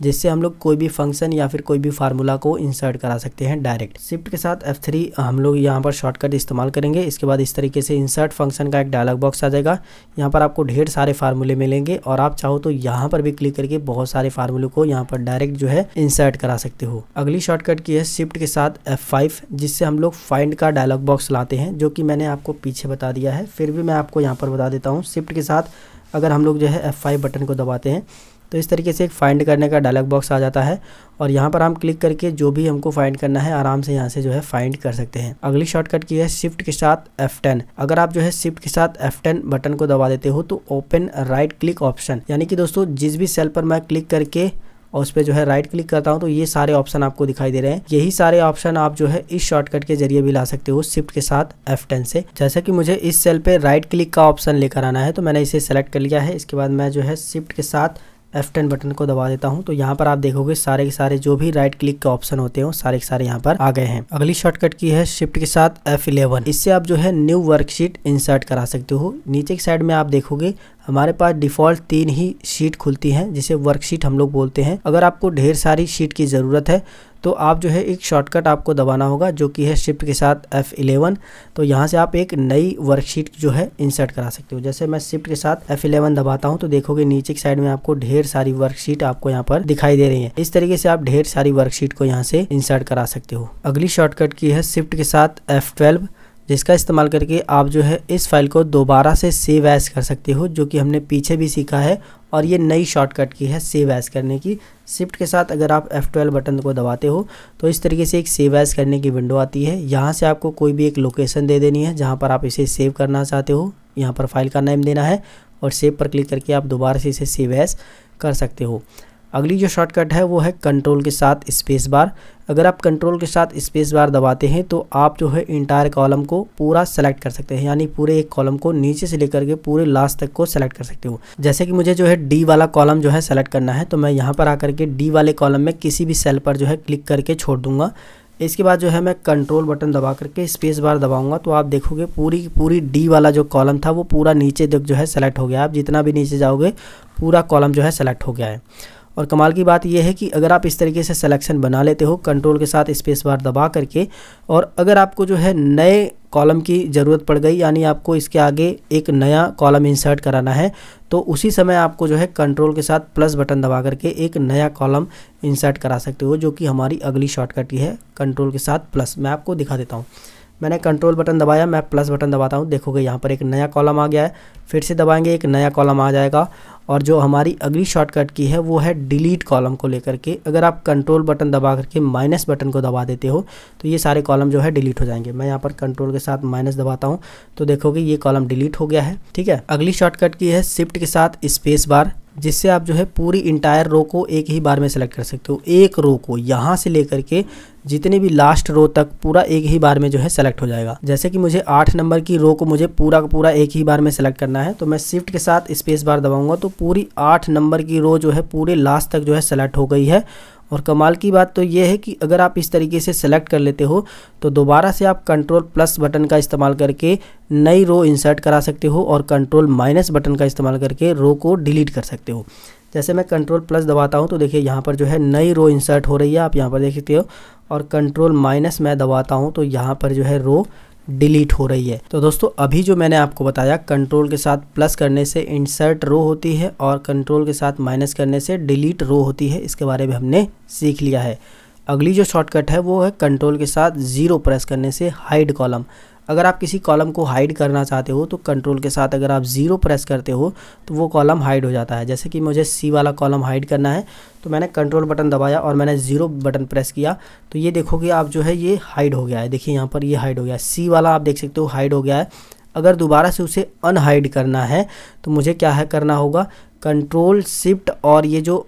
Speaker 1: जिससे हम लोग कोई भी फंक्शन या फिर कोई भी फार्मूला को इंसर्ट करा सकते हैं डायरेक्ट शिफ्ट के साथ F3 हम लोग यहाँ पर शॉर्टकट इस्तेमाल करेंगे इसके बाद इस तरीके से इंसर्ट फंक्शन का एक डायलॉग बॉक्स आ जाएगा यहाँ पर आपको ढेर सारे फार्मूले मिलेंगे और आप चाहो तो यहाँ पर भी क्लिक करके बहुत सारे फार्मूले को यहाँ पर डायरेक्ट जो है इंसर्ट करा सकते हो अगली शॉर्टकट की है शिफ्ट के साथ एफ जिससे हम लोग फाइंड का डायलॉग बॉक्स लाते हैं जो कि मैंने आपको पीछे बता दिया है फिर भी मैं आपको यहाँ पर बता देता हूँ शिफ्ट के साथ अगर हम लोग जो है F5 बटन को दबाते हैं तो इस तरीके से एक फाइंड करने का डायलॉग बॉक्स आ जाता है और यहाँ पर हम क्लिक करके जो भी हमको फाइंड करना है आराम से यहाँ से जो है फाइंड कर सकते हैं अगली शॉर्टकट की है शिफ्ट के साथ F10 अगर आप जो है शिफ्ट के साथ F10 बटन को दबा देते हो तो ओपन राइट क्लिक ऑप्शन यानी कि दोस्तों जिस भी सेल पर मैं क्लिक करके और उस पर जो है राइट क्लिक करता हूँ तो ये सारे ऑप्शन आपको दिखाई दे रहे हैं यही सारे ऑप्शन आप जो है इस शॉर्टकट के जरिए भी ला सकते हो शिफ्ट के साथ F10 से जैसे कि मुझे इस सेल पे राइट क्लिक का ऑप्शन लेकर आना है तो मैंने इसे सेलेक्ट कर लिया है इसके बाद मैं जो है शिफ्ट के साथ टेन बटन को दबा देता हूँ तो यहाँ पर आप देखोगे सारे के सारे जो भी राइट क्लिक के ऑप्शन होते हैं सारे के सारे यहाँ पर आ गए हैं अगली शॉर्टकट की है शिफ्ट के साथ इलेवन इससे आप जो है न्यू वर्कशीट इंसर्ट करा सकते हो नीचे की साइड में आप देखोगे हमारे पास डिफ़ॉल्ट तीन ही शीट खुलती हैं जिसे वर्कशीट हम लोग बोलते हैं अगर आपको ढेर सारी शीट की ज़रूरत है तो आप जो है एक शॉर्टकट आपको दबाना होगा जो कि है शिफ्ट के साथ F11 तो यहाँ से आप एक नई वर्कशीट जो है इंसर्ट करा सकते हो जैसे मैं शिफ्ट के साथ F11 दबाता हूँ तो देखोगे नीचे की साइड में आपको ढेर सारी वर्कशीट आपको यहाँ पर दिखाई दे रही है इस तरीके से आप ढेर सारी वर्कशीट को यहाँ से इंसर्ट करा सकते हो अगली शॉर्टकट की है शिफ्ट के साथ एफ़ जिसका इस्तेमाल करके आप जो है इस फाइल को दोबारा से सेव एस कर सकते हो जो कि हमने पीछे भी सीखा है और ये नई शॉर्टकट की है सेव ऐस करने की शिफ्ट के साथ अगर आप F12 बटन को दबाते हो तो इस तरीके से एक सेव एज करने की विंडो आती है यहाँ से आपको कोई भी एक लोकेशन दे देनी है जहाँ पर आप इसे सेव करना चाहते हो यहाँ पर फाइल का नेम देना है और सेव पर क्लिक करके आप दोबारा से इसे सेव एज कर सकते हो अगली जो शॉर्टकट है वो है कंट्रोल के साथ स्पेस बार अगर आप कंट्रोल के साथ स्पेस बार दबाते हैं तो आप जो है इंटायर कॉलम को पूरा सेलेक्ट कर सकते हैं यानी पूरे एक कॉलम को नीचे से लेकर के पूरे लास्ट तक को सेलेक्ट कर सकते हो जैसे कि मुझे जो है डी वाला कॉलम जो है सेलेक्ट करना है तो मैं यहाँ पर आकर के डी वाले कॉलम में किसी भी सेल पर जो है क्लिक करके छोड़ दूंगा इसके बाद जो है मैं कंट्रोल बटन दबा करके स्पेस बार दबाऊंगा तो आप देखोगे पूरी पूरी डी वाला जो कॉलम था वो पूरा नीचे तक जो है सेलेक्ट हो गया आप जितना भी नीचे जाओगे पूरा कॉलम जो है सेलेक्ट हो गया है और कमाल की बात यह है कि अगर आप इस तरीके से सिलेक्शन बना लेते हो कंट्रोल के साथ स्पेस बार दबा करके और अगर आपको जो है नए कॉलम की ज़रूरत पड़ गई यानी आपको इसके आगे एक नया कॉलम इंसर्ट कराना है तो उसी समय आपको जो है कंट्रोल के साथ प्लस बटन दबा करके एक नया कॉलम इंसर्ट करा सकते हो जो कि हमारी अगली शॉर्टकट है कंट्रोल के साथ प्लस मैं आपको दिखा देता हूँ मैंने कंट्रोल बटन दबाया मैं प्लस बटन दबाता हूँ देखोगे यहाँ पर एक नया कॉलम आ गया है फिर से दबाएंगे एक नया कॉलम आ जाएगा और जो हमारी अगली शॉर्टकट की है वो है डिलीट कॉलम को लेकर के अगर आप कंट्रोल बटन दबा करके माइनस बटन को दबा देते हो तो ये सारे कॉलम जो है डिलीट हो जाएंगे मैं यहाँ पर कंट्रोल के साथ माइनस दबाता हूँ तो देखोगे ये कॉलम डिलीट हो गया है ठीक है अगली शॉर्टकट की है शिफ्ट के साथ स्पेस बार जिससे आप जो है पूरी इंटायर रो को एक ही बार में सेलेक्ट कर सकते हो एक रो को यहाँ से लेकर के जितने भी लास्ट रो तक पूरा एक ही बार में जो है सेलेक्ट हो जाएगा जैसे कि मुझे आठ नंबर की रो को मुझे पूरा का पूरा एक ही बार में सेलेक्ट करना है तो मैं शिफ्ट के साथ स्पेस बार दबाऊंगा तो पूरी आठ नंबर की रो जो है पूरे लास्ट तक जो है सेलेक्ट हो गई है और कमाल की बात तो ये है कि अगर आप इस तरीके से सेलेक्ट कर लेते हो तो दोबारा से आप कंट्रोल प्लस बटन का इस्तेमाल करके नई रो इंसर्ट करा सकते हो और कंट्रोल माइनस बटन का इस्तेमाल करके रो को डिलीट कर सकते हो जैसे मैं कंट्रोल प्लस दबाता हूँ तो देखिए यहाँ पर जो है नई रो इंसर्ट हो रही है आप यहाँ पर देख सकते हो और कंट्रोल माइनस मैं दबाता हूँ तो यहाँ पर जो है रो डिलीट हो रही है तो दोस्तों अभी जो मैंने आपको बताया कंट्रोल के साथ प्लस करने से इंसर्ट रो होती है और कंट्रोल के साथ माइनस करने से डिलीट रो होती है इसके बारे में हमने सीख लिया है अगली जो शॉर्टकट है वो है कंट्रोल के साथ ज़ीरो प्रेस करने से हाइड कॉलम अगर आप किसी कॉलम को हाइड करना चाहते हो तो कंट्रोल के साथ अगर आप ज़ीरो प्रेस करते हो तो वो कॉलम हाइड हो जाता है जैसे कि मुझे सी वाला कॉलम हाइड करना है तो मैंने कंट्रोल बटन दबाया और मैंने ज़ीरो बटन प्रेस किया तो ये देखोगे आप जो है ये हाइड हो गया है देखिए यहाँ पर ये हाइड हो गया सी वाला आप देख सकते हो हाइड हो गया है अगर दोबारा से उसे अनहाइड करना है तो मुझे क्या है करना होगा कंट्रोल शिफ्ट और ये जो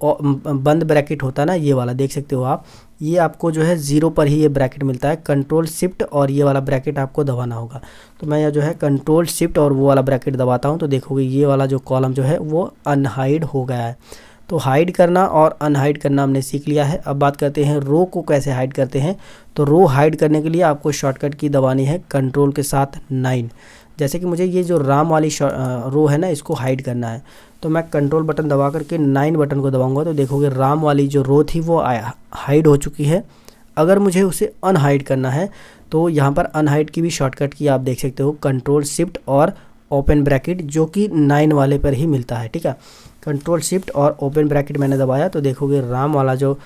Speaker 1: बंद ब्रैकेट होता है ना ये वाला देख सकते हो आप ये आपको जो है ज़ीरो पर ही ये ब्रैकेट मिलता है कंट्रोल शिफ्ट और ये वाला ब्रैकेट आपको दबाना होगा तो मैं यह जो है कंट्रोल शिफ्ट और वो वाला ब्रैकेट दबाता हूँ तो देखोगे ये वाला जो कॉलम जो है वो अनहाइड हो गया है तो हाइड करना और अनहाइड करना हमने सीख लिया है अब बात करते हैं रो को कैसे हाइड करते हैं तो रो हाइड करने के लिए आपको शॉर्टकट की दबानी है कंट्रोल के साथ नाइन जैसे कि मुझे ये जो राम वाली रो है ना इसको हाइड करना है तो मैं कंट्रोल बटन दबा करके नाइन बटन को दबाऊंगा तो देखोगे राम वाली जो रो थी वो हाइड हो चुकी है अगर मुझे उसे अनहाइड करना है तो यहाँ पर अनहाइड की भी शॉर्टकट की आप देख सकते हो कंट्रोल शिफ्ट और ओपन ब्रैकेट जो कि नाइन वाले पर ही मिलता है ठीक है कंट्रोल शिफ्ट और ओपन ब्रैकेट मैंने दबाया तो देखोगे राम वाला जो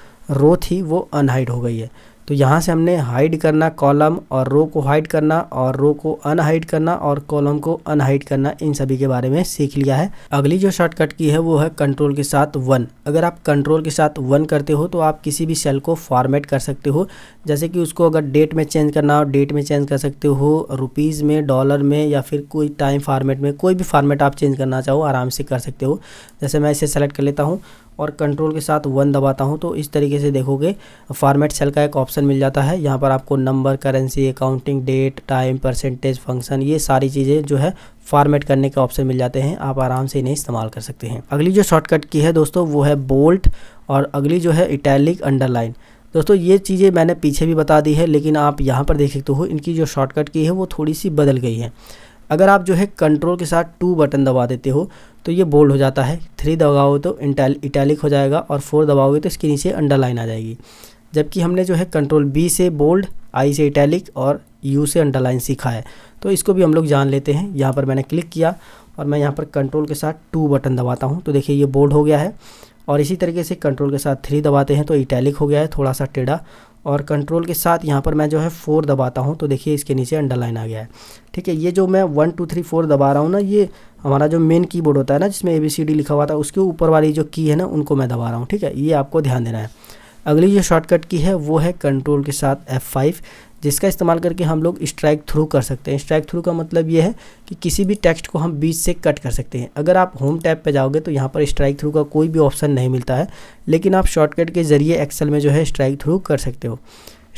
Speaker 1: रो थी वो अनहाइड हो गई है तो यहाँ से हमने हाइड करना कॉलम और रो को हाइड करना और रो को अनहाइड करना और कॉलम को अनहाइड करना इन सभी के बारे में सीख लिया है अगली जो शॉर्टकट की है वो है कंट्रोल के साथ वन अगर आप कंट्रोल के साथ वन करते हो तो आप किसी भी सेल को फॉर्मेट कर सकते हो जैसे कि उसको अगर डेट में चेंज करना हो डेट में चेंज कर सकते हो रुपीज़ में डॉलर में या फिर कोई टाइम फार्मेट में कोई भी फार्मेट आप चेंज करना चाहो आराम से कर सकते हो जैसे मैं इसे सेलेक्ट कर लेता हूँ और कंट्रोल के साथ वन दबाता हूँ तो इस तरीके से देखोगे फॉर्मेट सेल का एक ऑप्शन मिल जाता है यहाँ पर आपको number currency accounting date time percentage function ये सारी चीज़ें जो है फॉर्मेट करने के ऑप्शन मिल जाते हैं आप आराम से इन्हें इस्तेमाल कर सकते हैं अगली जो शॉर्टकट की है दोस्तों वो है बोल्ट और अगली जो है इटैलिक अंडरलाइन दोस्तों ये चीज़ें मैंने पीछे भी बता दी है लेकिन आप यहाँ पर देख सकते हो इनकी जो शॉर्टकट की है वो थोड़ी सी बदल गई है अगर आप जो है कंट्रोल के साथ टू बटन दबा देते हो तो ये बोल्ड हो जाता है थ्री दबाओ तो इटैलिक हो जाएगा और फोर दबाओगे तो इसके नीचे अंडरलाइन आ जाएगी जबकि हमने जो है कंट्रोल बी से बोल्ड आई से इटैलिक और यू से अंडरलाइन सीखा है तो इसको भी हम लोग जान लेते हैं यहाँ पर मैंने क्लिक किया और मैं यहाँ पर कंट्रोल के साथ टू बटन दबाता हूँ तो देखिए ये बोल्ड हो गया है और इसी तरीके से कंट्रोल के साथ थ्री दबाते हैं तो इटैलिक हो गया है थोड़ा सा टेढ़ा और कंट्रोल के साथ यहाँ पर मैं जो है फोर दबाता हूँ तो देखिए इसके नीचे अंडरलाइन आ गया है ठीक है ये जो मैं वन टू थ्री फोर दबा रहा हूँ ना ये हमारा जो मेन कीबोर्ड होता है ना जिसमें ए बी सी डी लिखा हुआ था उसके ऊपर वाली जो की है ना उनको मैं दबा रहा हूँ ठीक है ये आपको ध्यान देना है अगली जो शॉर्टकट की है वो है कंट्रोल के साथ फाइव जिसका इस्तेमाल करके हम लोग स्ट्राइक थ्रू कर सकते हैं स्ट्राइक थ्रू का मतलब ये है कि किसी भी टेक्स्ट को हम बीच से कट कर सकते हैं अगर आप होम टैब पे जाओगे तो यहाँ पर स्ट्राइक थ्रू का कोई भी ऑप्शन नहीं मिलता है लेकिन आप शॉर्टकट के ज़रिए एक्सेल में जो है स्ट्राइक थ्रू कर सकते हो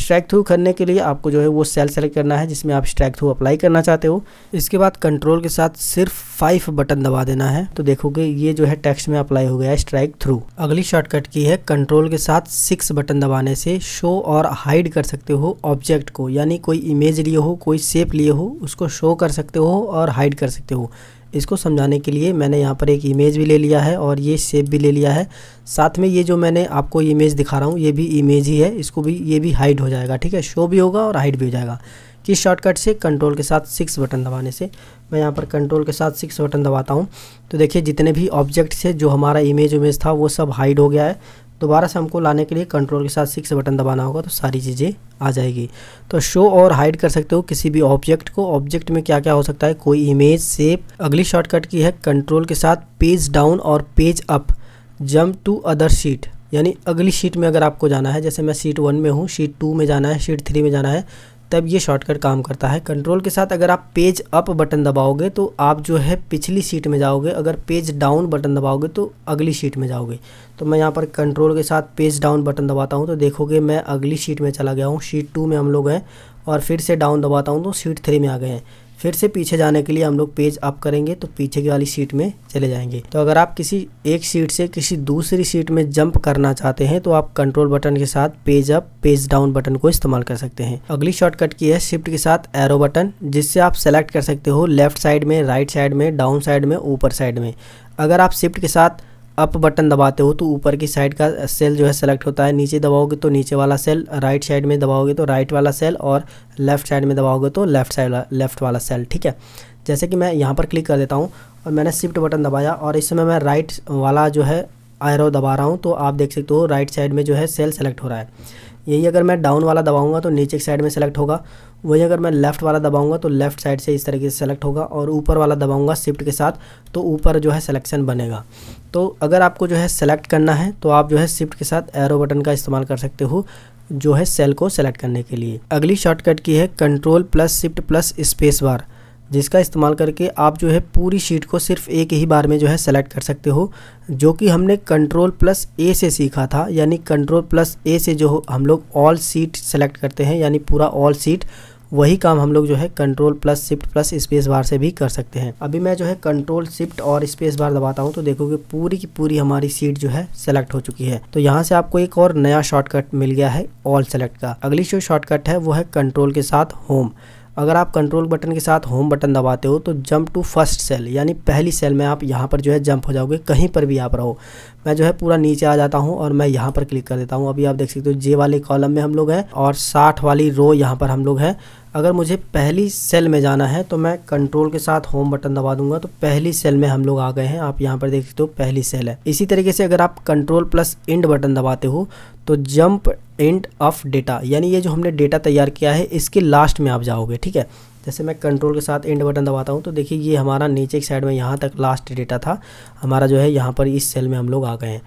Speaker 1: स्ट्राइक थ्रू करने के लिए आपको जो है वो सेल सेलेक्ट करना है जिसमें आप स्ट्राइक थ्रू अप्लाई करना चाहते हो इसके बाद कंट्रोल के साथ सिर्फ फाइव बटन दबा देना है तो देखोगे ये जो है टेक्स्ट में अप्लाई हो गया है स्ट्राइक थ्रू अगली शॉर्टकट की है कंट्रोल के साथ सिक्स बटन दबाने से शो और हाइड कर सकते हो ऑब्जेक्ट को यानी कोई इमेज लिए हो कोई शेप लिए हो उसको शो कर सकते हो और हाइड कर सकते हो इसको समझाने के लिए मैंने यहाँ पर एक इमेज भी ले लिया है और ये शेप भी ले लिया है साथ में ये जो मैंने आपको इमेज दिखा रहा हूँ ये भी इमेज ही है इसको भी ये भी हाइड हो जाएगा ठीक है शो भी होगा और हाइड भी हो जाएगा किस शॉर्टकट से कंट्रोल के साथ सिक्स बटन दबाने से मैं यहाँ पर कंट्रोल के साथ सिक्स बटन दबाता हूँ तो देखिए जितने भी ऑब्जेक्ट्स है जो हमारा इमेज उमेज था वो सब हाइड हो गया है दोबारा से हमको लाने के लिए कंट्रोल के साथ सिक्स बटन दबाना होगा तो सारी चीज़ें आ जाएगी तो शो और हाइड कर सकते हो किसी भी ऑब्जेक्ट को ऑब्जेक्ट में क्या क्या हो सकता है कोई इमेज सेप अगली शॉर्टकट की है कंट्रोल के साथ पेज डाउन और page up jump to other sheet यानी अगली शीट में अगर आपको जाना है जैसे मैं शीट वन में हूँ शीट टू में जाना है शीट थ्री में जाना है तब ये शॉर्टकट काम करता है कंट्रोल के साथ अगर आप पेज अप बटन दबाओगे तो आप जो है पिछली सीट में जाओगे अगर पेज डाउन बटन दबाओगे तो अगली सीट में जाओगे तो मैं यहाँ पर कंट्रोल के साथ पेज डाउन बटन दबाता हूँ तो देखोगे मैं अगली सीट में चला गया हूँ सीट टू में हम लोग हैं और फिर से डाउन दबाता हूँ तो सीट थ्री में आ गए हैं फिर से पीछे जाने के लिए हम लोग पेज अप करेंगे तो पीछे की वाली सीट में चले जाएंगे तो अगर आप किसी एक सीट से किसी दूसरी सीट में जंप करना चाहते हैं तो आप कंट्रोल बटन के साथ page up page down button को इस्तेमाल कर सकते हैं अगली शॉर्टकट की है शिफ्ट के साथ एरो बटन जिससे आप सेलेक्ट कर सकते हो लेफ्ट साइड में राइट साइड में डाउन साइड में ऊपर साइड में अगर आप शिफ्ट के साथ अप बटन दबाते हो तो ऊपर की साइड का सेल जो है सेलेक्ट होता है नीचे दबाओगे तो नीचे वाला सेल राइट साइड में दबाओगे तो राइट वाला सेल और लेफ्ट साइड में दबाओगे तो लेफ्ट साइड लेफ्ट वाला सेल ठीक है जैसे कि मैं यहाँ पर क्लिक कर देता हूँ और मैंने शिफ्ट बटन दबाया और इस समय मैं राइट वाला जो है आयरो दबा रहा हूँ तो आप देख सकते हो राइट साइड में जो है सेल सेलेक्ट हो रहा है यही अगर मैं डाउन वाला दबाऊंगा तो नीचे की साइड में सेलेक्ट होगा वही अगर मैं लेफ़्ट वाला दबाऊंगा तो लेफ़्ट साइड से इस तरीके से सेलेक्ट होगा और ऊपर वाला दबाऊंगा शिफ्ट के साथ तो ऊपर जो है सिलेक्शन बनेगा तो अगर आपको जो है सेलेक्ट करना है तो आप जो है शिफ्ट के साथ एरो बटन का इस्तेमाल कर सकते हो जो है सेल को सेलेक्ट करने के लिए अगली शॉर्टकट की है control plus shift plus space bar जिसका इस्तेमाल करके आप जो है पूरी शीट को सिर्फ एक ही बार में जो है सेलेक्ट कर सकते हो जो कि हमने कंट्रोल प्लस ए से सीखा था यानी कंट्रोल प्लस ए से जो हम लोग ऑल सीट सेलेक्ट करते हैं यानी पूरा ऑल सीट वही काम हम लोग जो है control plus shift plus space bar से भी कर सकते हैं अभी मैं जो है कंट्रोल शिफ्ट और स्पेस बार दबाता हूँ तो देखोगे पूरी की पूरी हमारी सीट जो है सेलेक्ट हो चुकी है तो यहाँ से आपको एक और नया शॉर्टकट मिल गया है ऑल सेलेक्ट का अगली जो शॉर्टकट है वो है कंट्रोल के साथ होम अगर आप कंट्रोल बटन के साथ होम बटन दबाते हो तो जंप टू फर्स्ट सेल यानी पहली सेल में आप यहाँ पर जो है जंप हो जाओगे कहीं पर भी आप रहो मैं जो है पूरा नीचे आ जाता हूँ और मैं यहाँ पर क्लिक कर देता हूँ अभी आप देख सकते हो जे वाले कॉलम में हम लोग हैं और साठ वाली रो यहाँ पर हम लोग हैं अगर मुझे पहली सेल में जाना है तो मैं कंट्रोल के साथ होम बटन दबा दूंगा तो पहली सेल में हम लोग आ गए हैं आप यहाँ पर देख सकते हो पहली सेल है इसी तरीके से अगर आप कंट्रोल प्लस इंड बटन दबाते हो तो जंप इंड ऑफ डेटा यानी ये जो हमने डेटा तैयार किया है इसके लास्ट में आप जाओगे ठीक है जैसे मैं कंट्रोल के साथ एंड बटन दबाता हूँ तो देखिए ये हमारा नीचे की साइड में यहाँ तक लास्ट डेटा था हमारा जो है यहाँ पर इस सेल में हम लोग आ गए हैं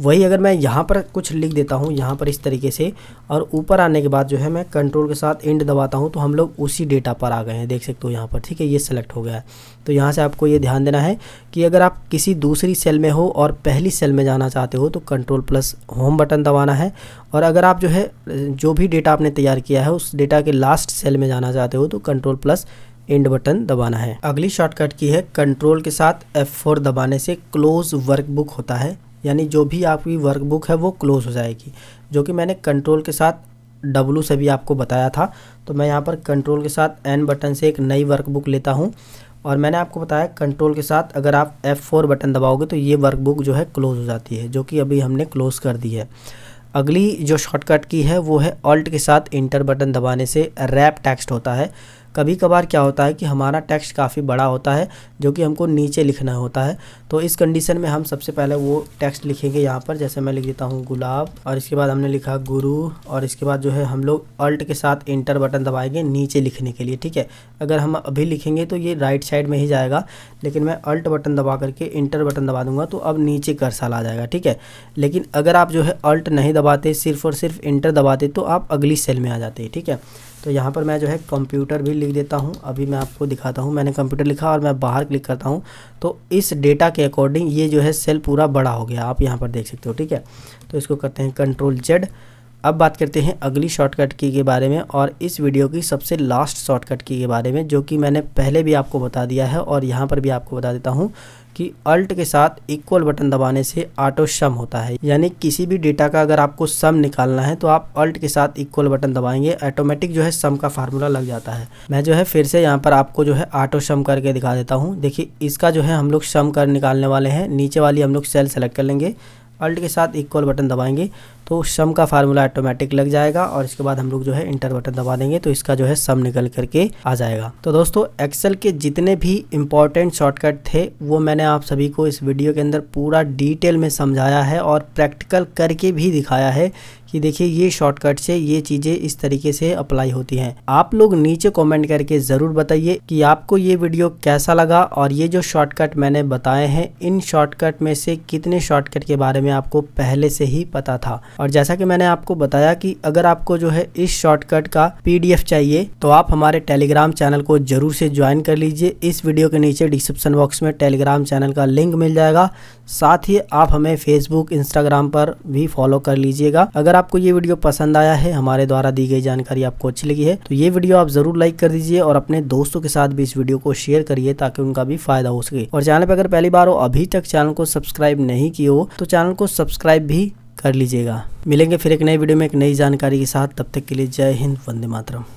Speaker 1: वही अगर मैं यहाँ पर कुछ लिख देता हूँ यहाँ पर इस तरीके से और ऊपर आने के बाद जो है मैं कंट्रोल के साथ एंड दबाता हूँ तो हम लोग उसी डेटा पर आ गए हैं देख सकते हो यहाँ पर ठीक है ये सेलेक्ट हो गया है तो यहाँ से आपको ये ध्यान देना है कि अगर आप किसी दूसरी सेल में हो और पहली सेल में जाना चाहते हो तो कंट्रोल प्लस होम बटन दबाना है और अगर आप जो है जो भी डेटा आपने तैयार किया है उस डेटा के लास्ट सेल में जाना चाहते हो तो कंट्रोल प्लस एंड बटन दबाना है अगली शॉर्टकट की है कंट्रोल के साथ F4 दबाने से क्लोज वर्कबुक होता है यानी जो भी आपकी वर्कबुक है वो क्लोज़ हो जाएगी जो कि मैंने कंट्रोल के साथ डब्लू से भी आपको बताया था तो मैं यहाँ पर कंट्रोल के साथ एन बटन से एक नई वर्कबुक लेता हूँ और मैंने आपको बताया कंट्रोल के साथ अगर आप F4 बटन दबाओगे तो ये वर्कबुक जो है क्लोज़ हो जाती है जो कि अभी हमने क्लोज़ कर दी है अगली जो शॉर्टकट की है वो है ऑल्ट के साथ इंटर बटन दबाने से रैप टेक्स्ट होता है कभी कभार क्या होता है कि हमारा टेक्स्ट काफ़ी बड़ा होता है जो कि हमको नीचे लिखना होता है तो इस कंडीशन में हम सबसे पहले वो टेक्स्ट लिखेंगे यहाँ पर जैसे मैं लिख देता हूँ गुलाब और इसके बाद हमने लिखा गुरु और इसके बाद जो है हम लोग अल्ट के साथ इंटर बटन दबाएंगे नीचे लिखने के लिए ठीक है अगर हम अभी लिखेंगे तो ये राइट साइड में ही जाएगा लेकिन मैं अल्ट बटन दबा करके इंटर बटन दबा दूंगा तो अब नीचे कर आ जाएगा ठीक है लेकिन अगर आप जो है अल्ट नहीं दबाते सिर्फ और सिर्फ इंटर दबाते तो आप अगली सेल में आ जाते हैं ठीक है तो यहाँ पर मैं जो है कंप्यूटर भी लिख देता हूँ अभी मैं आपको दिखाता हूँ मैंने कंप्यूटर लिखा और मैं बाहर क्लिक करता हूँ तो इस डेटा के अकॉर्डिंग ये जो है सेल पूरा बड़ा हो गया आप यहाँ पर देख सकते हो ठीक है तो इसको करते हैं कंट्रोल जेड अब बात करते हैं अगली शॉर्टकट की के बारे में और इस वीडियो की सबसे लास्ट शॉर्टकट की के बारे में जो कि मैंने पहले भी आपको बता दिया है और यहाँ पर भी आपको बता देता हूँ कि अल्ट के साथ इक्वल बटन दबाने से ऑटो सम होता है यानी किसी भी डेटा का अगर आपको सम निकालना है तो आप अल्ट के साथ इक्वल बटन दबाएंगे ऑटोमेटिक जो है सम का फार्मूला लग जाता है मैं जो है फिर से यहाँ पर आपको जो है ऑटो सम करके दिखा देता हूँ देखिए इसका जो है हम लोग सम कर निकालने वाले हैं नीचे वाली हम लोग सेल सेलेक्ट कर लेंगे अल्ट के साथ इक्वल बटन दबाएंगे तो सम का फार्मूला ऑटोमेटिक लग जाएगा और इसके बाद हम लोग जो है इंटर बटन दबा देंगे तो इसका जो है सम निकल करके आ जाएगा तो दोस्तों एक्सेल के जितने भी इंपॉर्टेंट शॉर्टकट थे वो मैंने आप सभी को इस वीडियो के अंदर पूरा डिटेल में समझाया है और प्रैक्टिकल करके भी दिखाया है कि देखिए ये शॉर्टकट से ये चीज़ें इस तरीके से अप्लाई होती हैं आप लोग नीचे कमेंट करके ज़रूर बताइए कि आपको ये वीडियो कैसा लगा और ये जो शॉर्टकट मैंने बताए हैं इन शॉर्टकट में से कितने शॉर्टकट के बारे में आपको पहले से ही पता था और जैसा कि मैंने आपको बताया कि अगर आपको जो है इस शॉर्टकट का पीडीएफ चाहिए तो आप हमारे टेलीग्राम चैनल को जरूर से ज्वाइन कर लीजिए इस वीडियो के नीचे डिस्क्रिप्शन बॉक्स में टेलीग्राम चैनल का लिंक मिल जाएगा साथ ही आप हमें फेसबुक इंस्टाग्राम पर भी फॉलो कर लीजिएगा अगर आपको ये वीडियो पसंद आया है हमारे द्वारा दी गई जानकारी आपको अच्छी लगी है तो ये वीडियो आप जरूर लाइक कर दीजिए और अपने दोस्तों के साथ भी इस वीडियो को शेयर करिए ताकि उनका भी फायदा हो सके और चैनल पर अगर पहली बार हो अभी तक चैनल को सब्सक्राइब नहीं किए हो तो चैनल को सब्सक्राइब भी कर लीजिएगा मिलेंगे फिर एक नए वीडियो में एक नई जानकारी के साथ तब तक के लिए जय हिंद वंदे मातरम